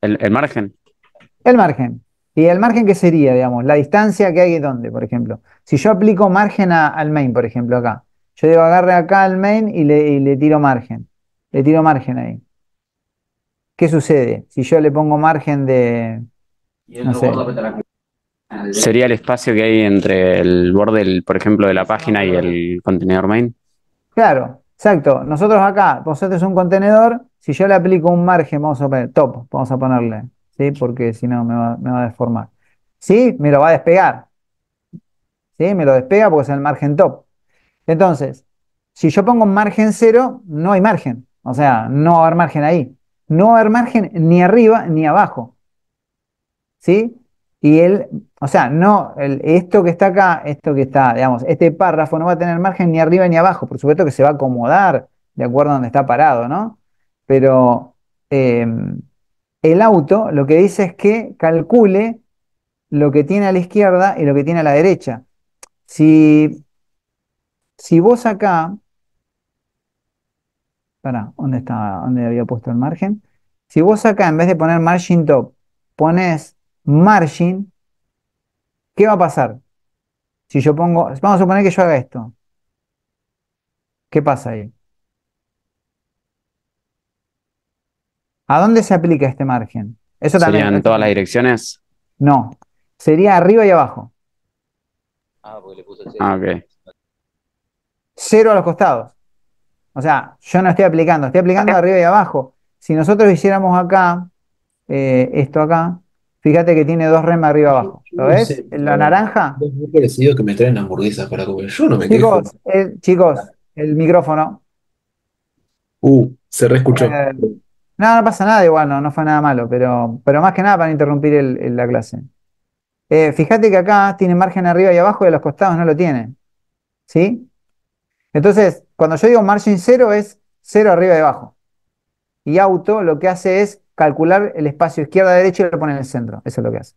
El, margen. El margen. ¿Y el margen qué sería, digamos? La distancia que hay y dónde, por ejemplo. Si yo aplico margen al main, por ejemplo, acá. Yo digo, agarre acá al main y le, le tiro margen. Le tiro margen ahí. ¿Qué sucede? Si yo le pongo margen de... ¿Sería el espacio que hay entre el borde, por ejemplo, de la ah, página y el contenedor main? Claro, exacto. Nosotros acá, vosotros un contenedor, si yo le aplico un margen, vamos a poner top, vamos a ponerle, ¿sí? Porque si no me va, me va a deformar. ¿Sí? Me lo va a despegar. ¿Sí? Me lo despega porque es el margen top. Entonces, si yo pongo un margen cero, no hay margen. O sea, no va a haber margen ahí. No va a haber margen ni arriba ni abajo. ¿Sí? Y él, o sea, no, esto que está acá, esto que está, digamos, este párrafo no va a tener margen ni arriba ni abajo, por supuesto que se va a acomodar de acuerdo a donde está parado, ¿no? Pero em, el auto lo que dice es que calcule lo que tiene a la izquierda y lo que tiene a la derecha. Si, si vos acá, para, ¿dónde está? ¿Dónde había puesto el margen? Si vos acá, en vez de poner margin top, pones margin, ¿qué va a pasar? Si yo pongo, vamos a suponer que yo haga esto. ¿Qué pasa ahí? ¿A dónde se aplica este margen? Eso también. todas las direcciones? No. Sería arriba y abajo. Ah, porque le puse cero. Ah, ok. Cero a los costados. O sea, yo no estoy aplicando, estoy aplicando eh. arriba y abajo. Si nosotros hiciéramos acá, eh, esto acá, Fíjate que tiene dos remas arriba abajo. ¿Lo ves? la naranja. muy parecido que me traen hamburguesas para comer. Yo no me chicos, chicos, el micrófono. Uh, se reescuchó. Eh, no, no pasa nada igual, no, fue nada malo, pero, pero más que nada para interrumpir la clase. Eh, fíjate que acá tiene margen arriba y abajo y a los costados no lo tiene. ¿Sí? Entonces, cuando yo digo margen cero es cero arriba y abajo. Y auto lo que hace es calcular el espacio izquierda-derecha y lo pone en el centro. Eso es lo que hace.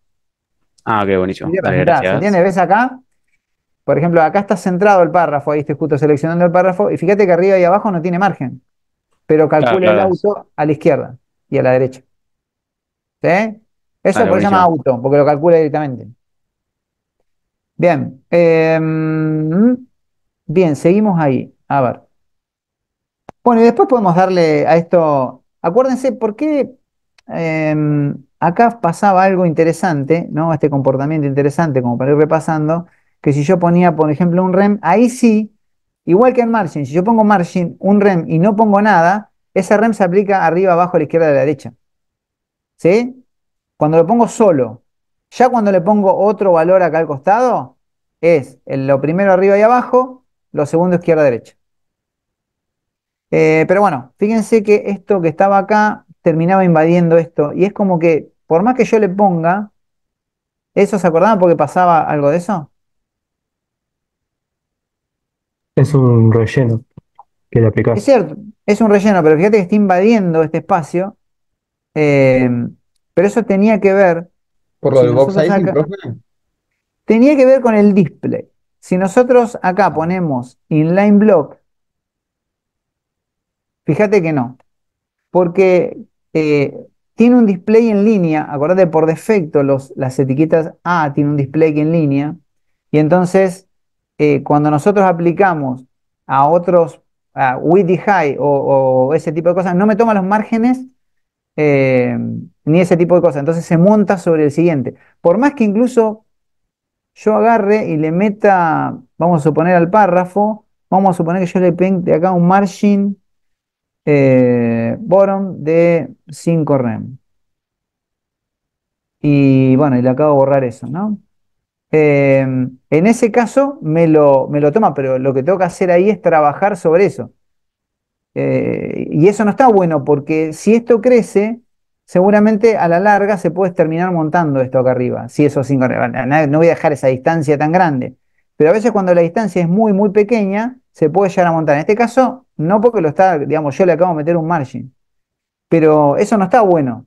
Ah, qué bonito. ¿Entiendes? ¿Ves acá? Por ejemplo, acá está centrado el párrafo, ahí estoy justo seleccionando el párrafo, y fíjate que arriba y abajo no tiene margen, pero calcula el auto a la izquierda y a la derecha. ¿Sí? Eso se llama auto, porque lo calcula directamente. Bien, em, bien, seguimos ahí. A ver. Bueno, y después podemos darle a esto. Acuérdense, ¿por qué Em, acá pasaba algo interesante, ¿no? Este comportamiento interesante, como para ir repasando, que si yo ponía, por ejemplo, un REM, ahí sí, igual que en margin, si yo pongo margin, un REM y no pongo nada, ese REM se aplica arriba, abajo, a la izquierda, a la derecha. ¿Sí? Cuando lo pongo solo, ya cuando le pongo otro valor acá al costado, es lo primero arriba y abajo, lo segundo izquierda, derecha. Eh, pero bueno, fíjense que esto que estaba acá terminaba invadiendo esto. Y es como que, por más que yo le ponga, ¿eso se acordaba? porque pasaba algo de eso? Es un relleno que le aplicaste... Es cierto, es un relleno, pero fíjate que está invadiendo este espacio. Eh, pero eso tenía que ver. ¿Por lo del Tenía que ver con el display. Si nosotros acá ponemos inline block, fíjate que no. Porque eh, tiene un display en línea, acordate, por defecto los, las etiquetas A tienen un display en línea, y entonces eh, cuando nosotros aplicamos a otros, a High o, ese tipo de cosas, no me toma los márgenes eh, ni ese tipo de cosas, entonces se monta sobre el siguiente. Por más que incluso yo agarre y le meta, vamos a suponer al párrafo, vamos a suponer que yo le de acá un margin eh, bottom de 5 rem. Y bueno, y le acabo de borrar eso, ¿no? Em, en ese caso me lo, toma, pero lo que tengo que hacer ahí es trabajar sobre eso. Eh, y eso no está bueno, porque si esto crece, seguramente a la larga se puede terminar montando esto acá arriba. Si eso 5 no voy a dejar esa distancia tan grande. Pero a veces cuando la distancia es muy, muy pequeña, se puede llegar a montar. En este caso, no porque lo está, digamos, yo le acabo de meter un margin. Pero eso no está bueno.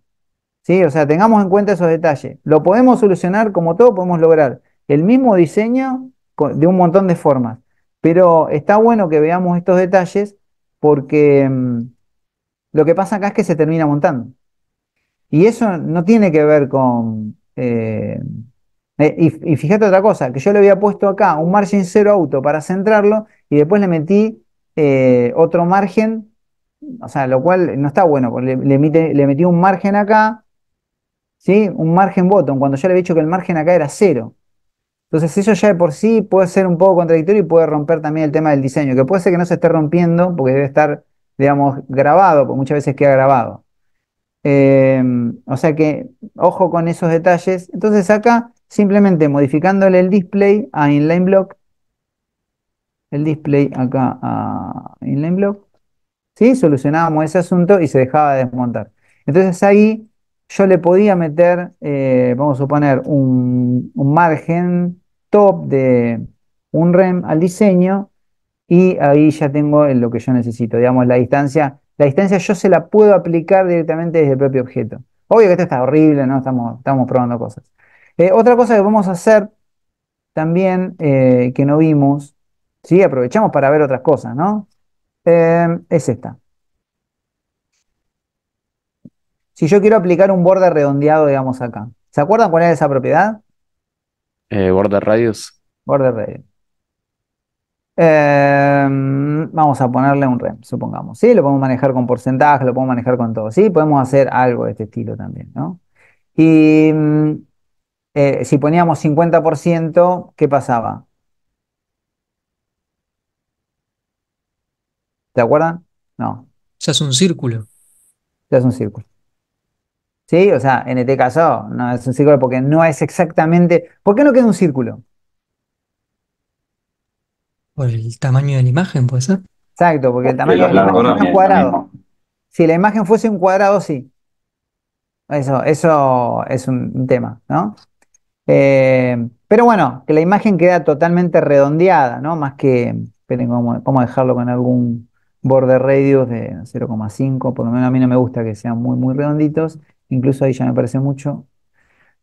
¿sí? O sea, tengamos en cuenta esos detalles. Lo podemos solucionar como todo, podemos lograr el mismo diseño de un montón de formas. Pero está bueno que veamos estos detalles porque mm, lo que pasa acá es que se termina montando. Y eso no tiene que ver con... Eh, eh, y, y, fíjate otra cosa, que yo le había puesto acá un margin cero auto para centrarlo y después le metí eh, otro margen, o sea, lo cual no está bueno, le, metí un margen acá, ¿sí? Un margen bottom, cuando ya le había dicho que el margen acá era cero. Entonces eso ya de por sí puede ser un poco contradictorio y puede romper también el tema del diseño, que puede ser que no se esté rompiendo porque debe estar, digamos, grabado, porque muchas veces queda grabado. Eh, o sea que ojo con esos detalles. Entonces acá simplemente modificándole el display a inline block el display acá a ah, inline block, ¿sí? solucionábamos ese asunto y se dejaba de desmontar. Entonces ahí yo le podía meter, eh, vamos a suponer, un, margen top de un rem al diseño y ahí ya tengo lo que yo necesito, digamos, la distancia. La distancia yo se la puedo aplicar directamente desde el propio objeto. Obvio que esto está horrible, ¿no? Estamos, estamos probando cosas. Eh, otra cosa que vamos a hacer también eh, que no vimos Sí, aprovechamos para ver otras cosas, ¿no? Em, es esta. Si yo quiero aplicar un borde redondeado, digamos acá. ¿Se acuerdan cuál es esa propiedad? Eh, borde radius. Borde radius. Em, vamos a ponerle un rem, supongamos. Sí, lo podemos manejar con porcentaje, lo podemos manejar con todo. Sí, podemos hacer algo de este estilo también, ¿no? Y mm, eh, si poníamos 50%, ¿qué pasaba? ¿Te acuerdan? No. Ya es un círculo. Ya es un círculo. Sí, o sea, en este caso no es un círculo porque no es exactamente. ¿Por qué no queda un círculo? Por el tamaño de la imagen, puede ser. Exacto, porque el tamaño de la imagen es un cuadrado. Si la imagen fuese un cuadrado, sí. Eso, eso es un tema, ¿no? Eh, pero bueno, que la imagen queda totalmente redondeada, ¿no? Más que. Esperen, ¿cómo a dejarlo con algún Borde radius de 0,5, por lo menos a mí no me gusta que sean muy, muy redonditos, incluso ahí ya me parece mucho.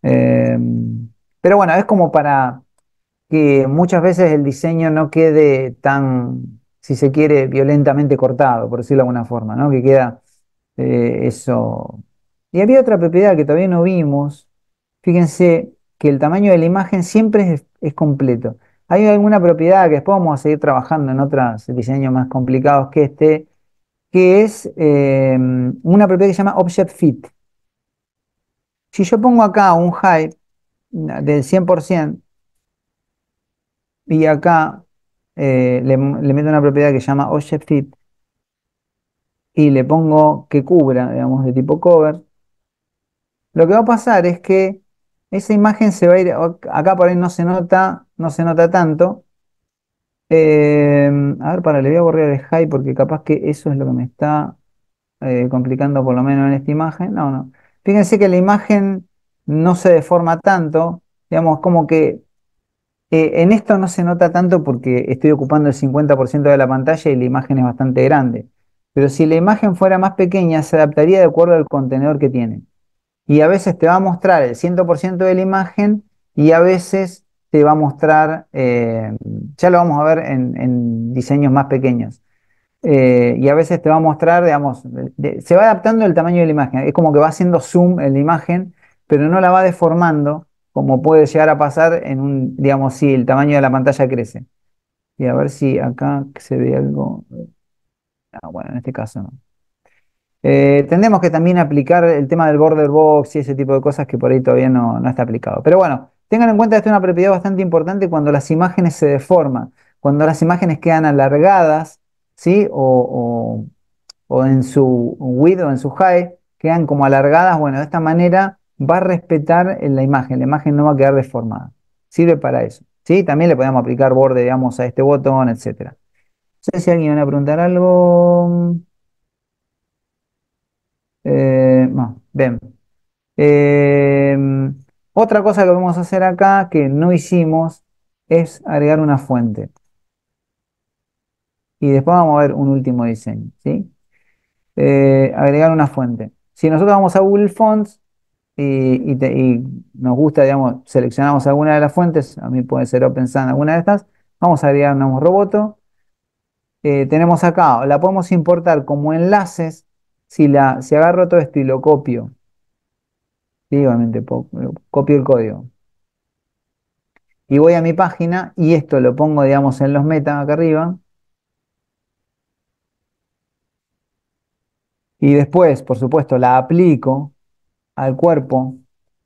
Em, pero bueno, es como para que muchas veces el diseño no quede tan, si se quiere, violentamente cortado, por decirlo de alguna forma, ¿no? Que queda eh, eso. Y había otra propiedad que todavía no vimos. Fíjense que el tamaño de la imagen siempre es completo. Hay alguna propiedad que después vamos a seguir trabajando en otros diseños más complicados que este, que es eh, una propiedad que se llama Object Fit. Si yo pongo acá un height del 100% y acá eh, le, le, meto una propiedad que se llama Object Fit y le pongo que cubra, digamos, de tipo cover, lo que va a pasar es que esa imagen se va a ir, acá por ahí no se nota, no se nota tanto. Eh, a ver, para, le voy a borrar el high porque capaz que eso es lo que me está eh, complicando por lo menos en esta imagen. No, no. Fíjense que la imagen no se deforma tanto, digamos, como que eh, en esto no se nota tanto porque estoy ocupando el 50% de la pantalla y la imagen es bastante grande. Pero si la imagen fuera más pequeña, se adaptaría de acuerdo al contenedor que tiene y a veces te va a mostrar el 100% de la imagen y a veces te va a mostrar, eh, ya lo vamos a ver en, diseños más pequeños, eh, y a veces te va a mostrar, digamos, se va adaptando el tamaño de la imagen, es como que va haciendo zoom en la imagen, pero no la va deformando como puede llegar a pasar en un, digamos, si el tamaño de la pantalla crece. Y a ver si acá se ve algo. Ah, bueno, en este caso no. Eh, tendremos que también aplicar el tema del border box y ese tipo de cosas que por ahí todavía no, está aplicado. Pero bueno, tengan en cuenta que esta es una propiedad bastante importante cuando las imágenes se deforman, cuando las imágenes quedan alargadas, ¿sí? O, en su width o en su high, quedan como alargadas. Bueno, de esta manera va a respetar la imagen, la imagen no va a quedar deformada. Sirve para eso. ¿sí? También le podemos aplicar borde, digamos, a este botón, etc. No sé si alguien va a preguntar algo. Eh, eh, otra cosa que vamos a hacer acá que no hicimos es agregar una fuente. Y después vamos a ver un último diseño. ¿sí? Eh, agregar una fuente. Si nosotros vamos a Google Fonts y, nos gusta, digamos, seleccionamos alguna de las fuentes, a mí puede ser Sans, alguna de estas, vamos a agregar un nuevo roboto. tenemos acá, la podemos importar como enlaces si, la, si agarro todo esto y lo copio, copio el código, y voy a mi página y esto lo pongo, digamos, en los metas acá arriba, y después, por supuesto, la aplico al cuerpo,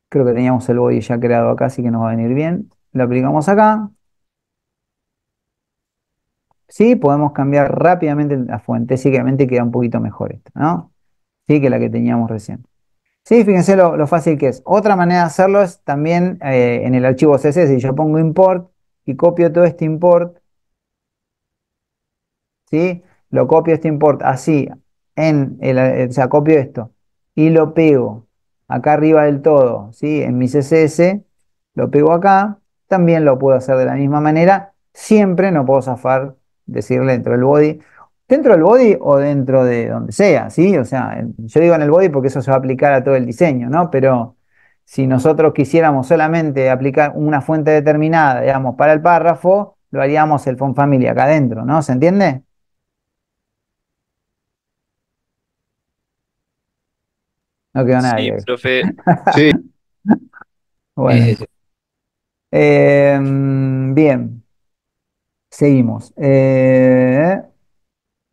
creo que teníamos el body ya creado acá, así que nos va a venir bien, lo aplicamos acá, Sí, podemos cambiar rápidamente la fuente, sí que queda un poquito mejor esto, ¿no? que la que teníamos recién. Sí, fíjense lo, fácil que es. Otra manera de hacerlo es también eh, en el archivo CSS. Si yo pongo import y copio todo este import, ¿sí? lo copio este import así, en el, eh, o sea, copio esto y lo pego acá arriba del todo, ¿sí? en mi CSS, lo pego acá, también lo puedo hacer de la misma manera, siempre no puedo zafar, decirle dentro del body, dentro del body o dentro de donde sea, ¿sí? O sea, yo digo en el body porque eso se va a aplicar a todo el diseño, ¿no? Pero si nosotros quisiéramos solamente aplicar una fuente determinada, digamos, para el párrafo, lo haríamos el font family acá adentro, ¿no? ¿Se entiende? No quedó nadie. Sí, profe. sí. Bueno. Eh. Em, bien. Seguimos. Eh,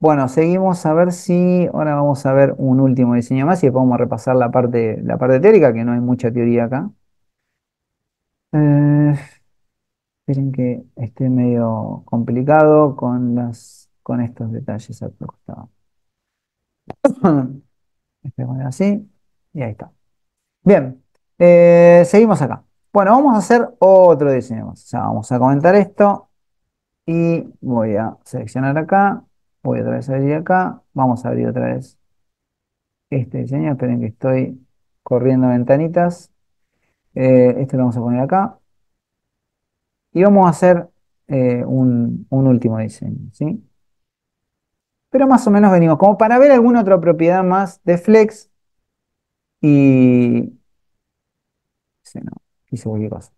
bueno, seguimos a ver si ahora vamos a ver un último diseño más y podemos repasar la parte, la parte teórica, que no hay mucha teoría acá. Eh, esperen que esté medio complicado con, las, con estos detalles este así y ahí está. Bien, eh, seguimos acá. Bueno, vamos a hacer otro diseño más. vamos a comentar esto y voy a seleccionar acá Voy otra vez a abrir acá. Vamos a abrir otra vez este diseño. Esperen que estoy corriendo ventanitas. Eh, este lo vamos a poner acá. Y vamos a hacer eh, un, último diseño. Pero más o menos venimos. Como para ver alguna otra propiedad más de Flex. Y... Sí, no, hice cualquier cosa.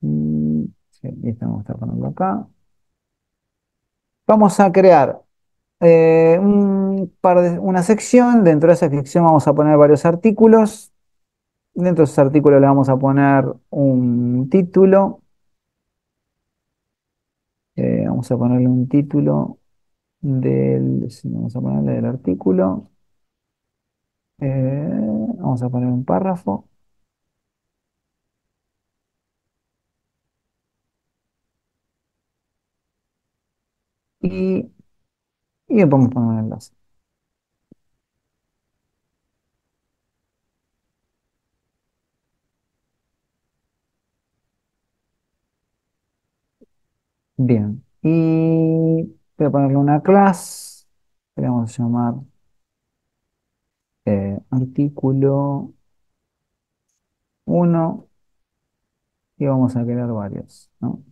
Mm, y esto vamos a estar poniendo acá. Vamos a crear eh, una sección, dentro de esa sección vamos a poner varios artículos, dentro de esos artículos le vamos a poner un título, eh, vamos a ponerle un título del, vamos a ponerle artículo, eh, vamos a poner un párrafo, y, y le podemos poner un enlace. Bien, y voy a ponerle una clase, le vamos a llamar eh, artículo 1 y vamos a crear varios, ¿no?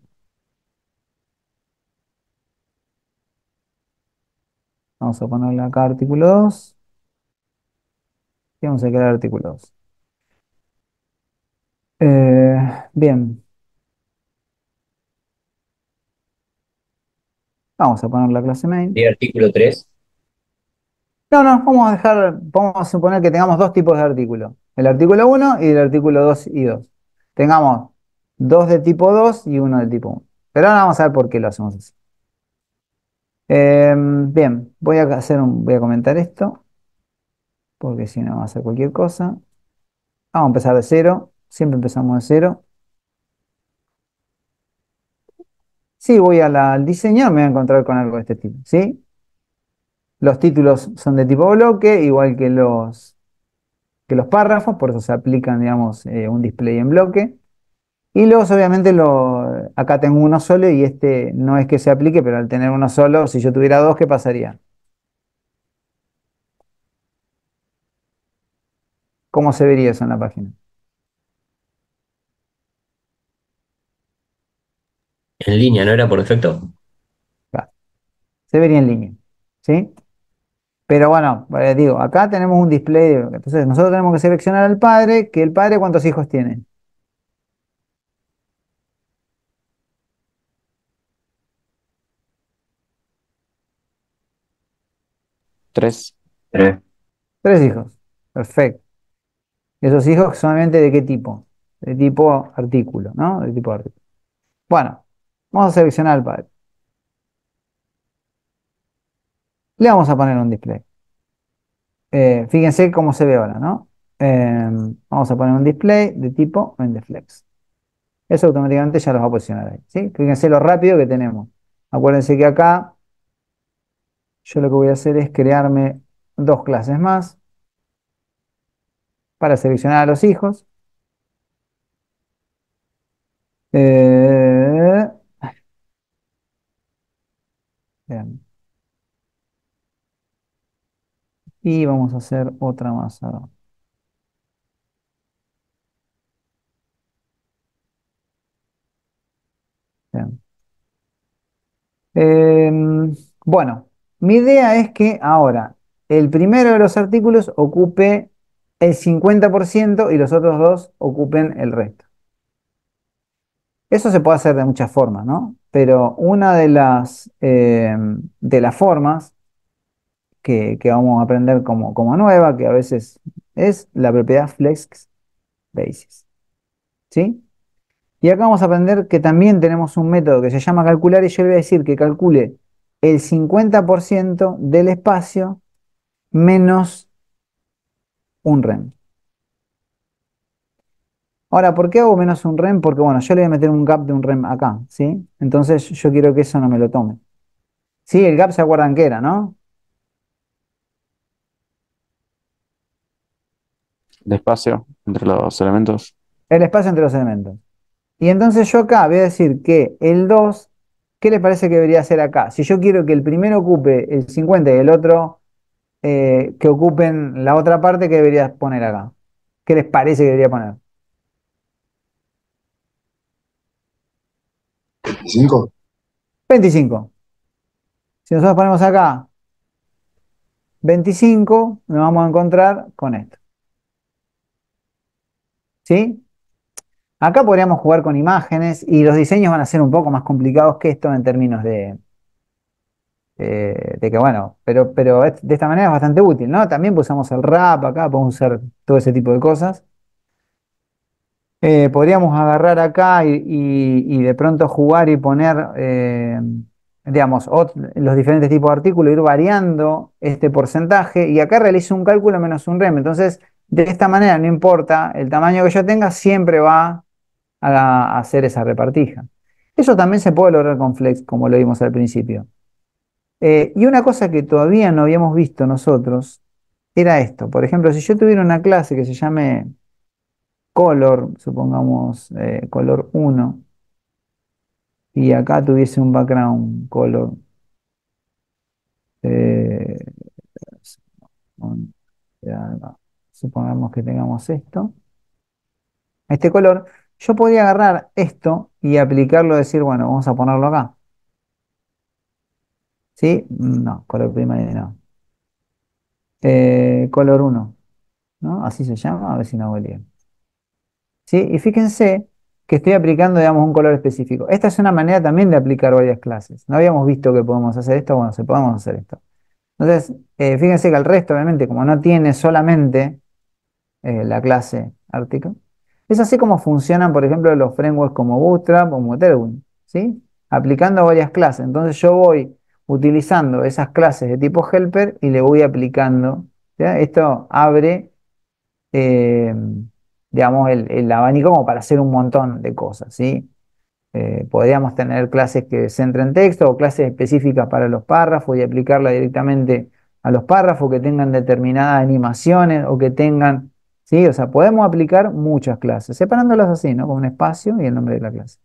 Vamos a ponerle acá artículo 2. Y vamos a crear artículo 2. Eh, bien. Vamos a poner la clase main. ¿Y artículo 3? No, no, vamos a dejar, vamos a suponer que tengamos dos tipos de artículo. El artículo 1 y el artículo 2 y 2. Tengamos dos de tipo 2 y uno de tipo 1. Pero ahora vamos a ver por qué lo hacemos así. Em, bien, voy a, hacer voy a comentar esto, porque si no va a ser cualquier cosa. Vamos a empezar de cero, siempre empezamos de cero. Si voy al diseño, me voy a encontrar con algo de este tipo, ¿sí? Los títulos son de tipo bloque, igual que los, que los párrafos, por eso se aplican, digamos, eh, un display en bloque. Y luego, obviamente, lo, acá tengo uno solo y este no es que se aplique, pero al tener uno solo, si yo tuviera dos, ¿qué pasaría? ¿Cómo se vería eso en la página? En línea, ¿no era por defecto? Se vería en línea, ¿sí? Pero bueno, eh, digo, acá tenemos un display, entonces nosotros tenemos que seleccionar al padre, que el padre cuántos hijos tiene. Tres. Tres. Tres hijos. Perfecto. Esos hijos solamente de qué tipo? De tipo artículo, ¿no? De tipo Bueno, vamos a seleccionar al padre. Le vamos a poner un display. Eh, fíjense cómo se ve ahora, ¿no? Eh, vamos a poner un display de tipo Mendeflex. Eso automáticamente ya los va a posicionar ahí. Fíjense lo rápido que tenemos. Acuérdense que acá yo lo que voy a hacer es crearme dos clases más para seleccionar a los hijos. Eh, y vamos a hacer otra más ahora. Em, bueno, mi idea es que ahora el primero de los artículos ocupe el 50% y los otros dos ocupen el resto. Eso se puede hacer de muchas formas, ¿no? Pero una de las, eh, de las formas que, vamos a aprender como, nueva, que a veces es la propiedad flex ¿Sí? Y acá vamos a aprender que también tenemos un método que se llama calcular y yo le voy a decir que calcule el 50% del espacio menos un rem. Ahora, ¿por qué hago menos un rem? Porque, bueno, yo le voy a meter un gap de un rem acá, ¿sí? Entonces yo quiero que eso no me lo tome. Sí, el gap se acuerdan que era, ¿no? El espacio entre los elementos. El espacio entre los elementos. Y entonces yo acá voy a decir que el 2 ¿Qué les parece que debería hacer acá? Si yo quiero que el primero ocupe el 50 y el otro eh, que ocupen la otra parte, ¿qué debería poner acá? ¿Qué les parece que debería poner? 25. 25. Si nosotros ponemos acá 25, nos vamos a encontrar con esto. ¿Sí? Acá podríamos jugar con imágenes y los diseños van a ser un poco más complicados que esto en términos de, de que bueno, pero, pero de esta manera es bastante útil, ¿no? También pues usamos el rap acá, podemos usar todo ese tipo de cosas. Eh, podríamos agarrar acá y, de pronto jugar y poner, eh, digamos, los diferentes tipos de artículos, ir variando este porcentaje y acá realizo un cálculo menos un rem. Entonces, de esta manera, no importa el tamaño que yo tenga, siempre va a, hacer esa repartija. Eso también se puede lograr con Flex, como lo vimos al principio. Eh, y una cosa que todavía no habíamos visto nosotros era esto. Por ejemplo, si yo tuviera una clase que se llame color, supongamos eh, color 1, y acá tuviese un background color. Eh, supongamos que tengamos esto. Este color, yo podría agarrar esto y aplicarlo, decir, bueno, vamos a ponerlo acá. ¿Sí? No, color primario no. Eh, color 1. ¿No? Así se llama, a ver si no hago ¿Sí? Y fíjense que estoy aplicando, digamos, un color específico. Esta es una manera también de aplicar varias clases. No habíamos visto que podemos hacer esto, bueno, se si podemos hacer esto. Entonces, eh, fíjense que el resto, obviamente, como no tiene solamente eh, la clase Ártico... Es así como funcionan, por ejemplo, los frameworks como Bootstrap o Moterwin, ¿sí? Aplicando varias clases. Entonces yo voy utilizando esas clases de tipo helper y le voy aplicando. Esto abre, eh, digamos, el, el, abanico como para hacer un montón de cosas, ¿sí? Eh, podríamos tener clases que centren texto o clases específicas para los párrafos y aplicarla directamente a los párrafos que tengan determinadas animaciones o que tengan ¿Sí? O sea, podemos aplicar muchas clases, separándolas así, ¿no? Con un espacio y el nombre de la clase.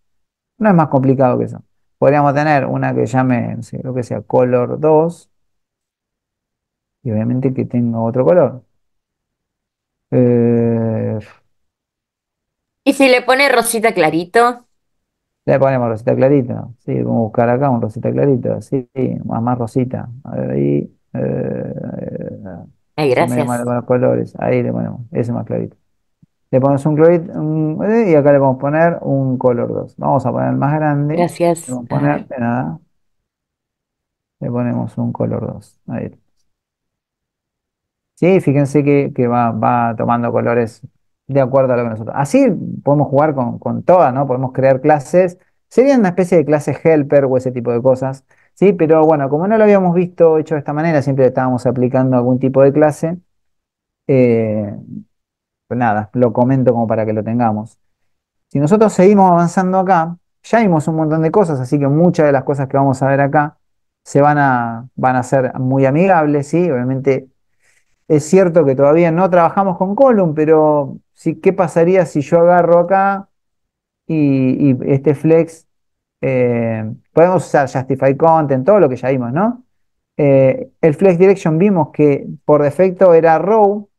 No es más complicado que eso. Podríamos tener una que llame, lo que sea, color 2. Y obviamente que tenga otro color. Eh, ¿Y si le pone rosita clarito? Le ponemos rosita clarito, sí, vamos a buscar acá un rosita clarito, sí, más, rosita. A ver ahí. Eh, colores. Ahí le ponemos, ese más clarito. Le ponemos un clavito eh, y acá le vamos a poner un color 2. Vamos a poner el más grande. Gracias. Le ponemos un color 2. Ahí. Sí, fíjense que, va, tomando colores de acuerdo a lo que nosotros. Así podemos jugar con, todas, ¿no? Podemos crear clases. Serían una especie de clase helper o ese tipo de cosas ¿sí? Pero bueno, como no lo habíamos visto hecho de esta manera, siempre estábamos aplicando algún tipo de clase, eh, pues nada, lo comento como para que lo tengamos. Si nosotros seguimos avanzando acá, ya vimos un montón de cosas, así que muchas de las cosas que vamos a ver acá se van a, van a ser muy amigables, ¿sí? Obviamente es cierto que todavía no trabajamos con column, pero ¿sí? ¿qué pasaría si yo agarro acá y este flex eh, podemos usar Justify Content, todo lo que ya vimos, ¿no? Eh, el Flex Direction vimos que por defecto era Row.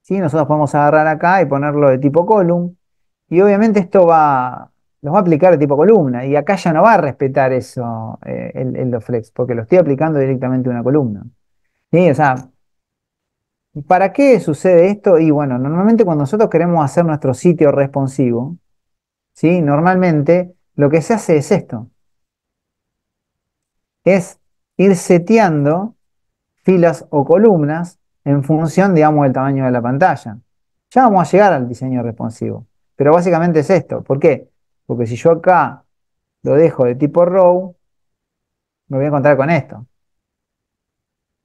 ¿sí? Nosotros podemos agarrar acá y ponerlo de tipo Column. Y obviamente esto va, los va a aplicar de tipo columna. Y acá ya no va a respetar eso eh, el, el flex, porque lo estoy aplicando directamente a una columna. ¿Sí? O sea, ¿para qué sucede esto? Y bueno, normalmente cuando nosotros queremos hacer nuestro sitio responsivo, Normalmente lo que se hace es esto. Es ir seteando filas o columnas en función, digamos, del tamaño de la pantalla. Ya vamos a llegar al diseño responsivo. Pero básicamente es esto. ¿Por qué? Porque si yo acá lo dejo de tipo row, me voy a encontrar con esto.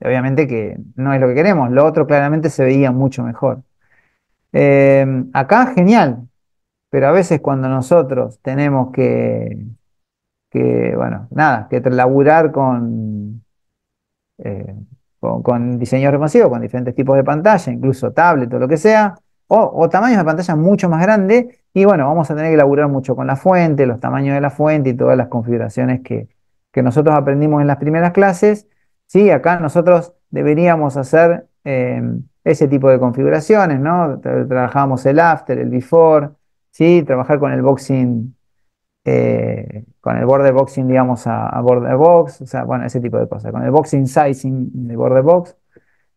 obviamente que no es lo que queremos. Lo otro claramente se veía mucho mejor. Eh, acá, genial. Pero a veces cuando nosotros tenemos que, bueno, nada, que laburar con, eh, con, con, con diferentes tipos de pantalla, incluso tablet o lo que sea, o, tamaños de pantalla mucho más grandes, y bueno, vamos a tener que laburar mucho con la fuente, los tamaños de la fuente y todas las configuraciones que, que nosotros aprendimos en las primeras clases. Sí, acá nosotros deberíamos hacer eh, ese tipo de configuraciones, ¿no? Trabajamos el after, el before, ¿sí? Trabajar con el boxing, eh, con el border boxing, digamos, a, border box, o sea, bueno, ese tipo de cosas, con el boxing sizing de border box,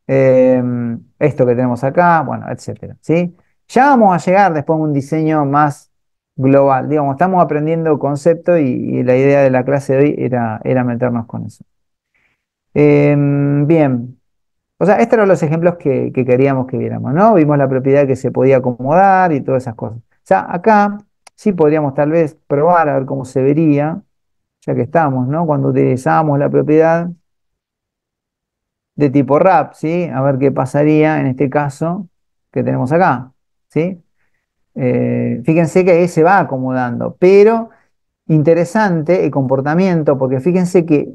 em, esto que tenemos acá, bueno, etcétera, ¿sí? Ya vamos a llegar después a un diseño más global, digamos, estamos aprendiendo concepto y, la idea de la clase de hoy era, era meternos con eso. Em, bien, o sea, estos eran los ejemplos que, queríamos que viéramos, ¿no? Vimos la propiedad que se podía acomodar y todas esas cosas sea, acá sí podríamos tal vez probar a ver cómo se vería, ya que estamos, ¿no? Cuando utilizamos la propiedad de tipo wrap, ¿sí? A ver qué pasaría en este caso que tenemos acá, ¿sí? Eh, fíjense que ahí se va acomodando, pero interesante el comportamiento, porque fíjense que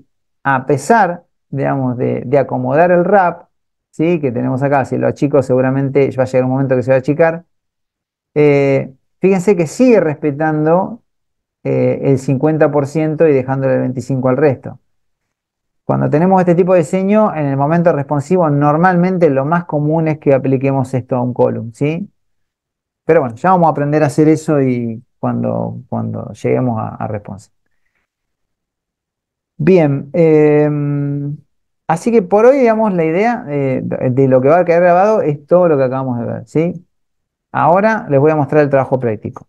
a pesar, digamos, de, acomodar el wrap, ¿sí? Que tenemos acá, si lo achico seguramente va a llegar un momento que se va a achicar, eh, Fíjense que sigue respetando eh, el 50% y dejándole el 25% al resto. Cuando tenemos este tipo de diseño, en el momento responsivo, normalmente lo más común es que apliquemos esto a un column, ¿sí? Pero bueno, ya vamos a aprender a hacer eso y cuando, cuando lleguemos a, a Bien, em, así que por hoy, digamos, la idea eh, de lo que va a quedar grabado es todo lo que acabamos de ver, ¿sí? Ahora les voy a mostrar el trabajo práctico.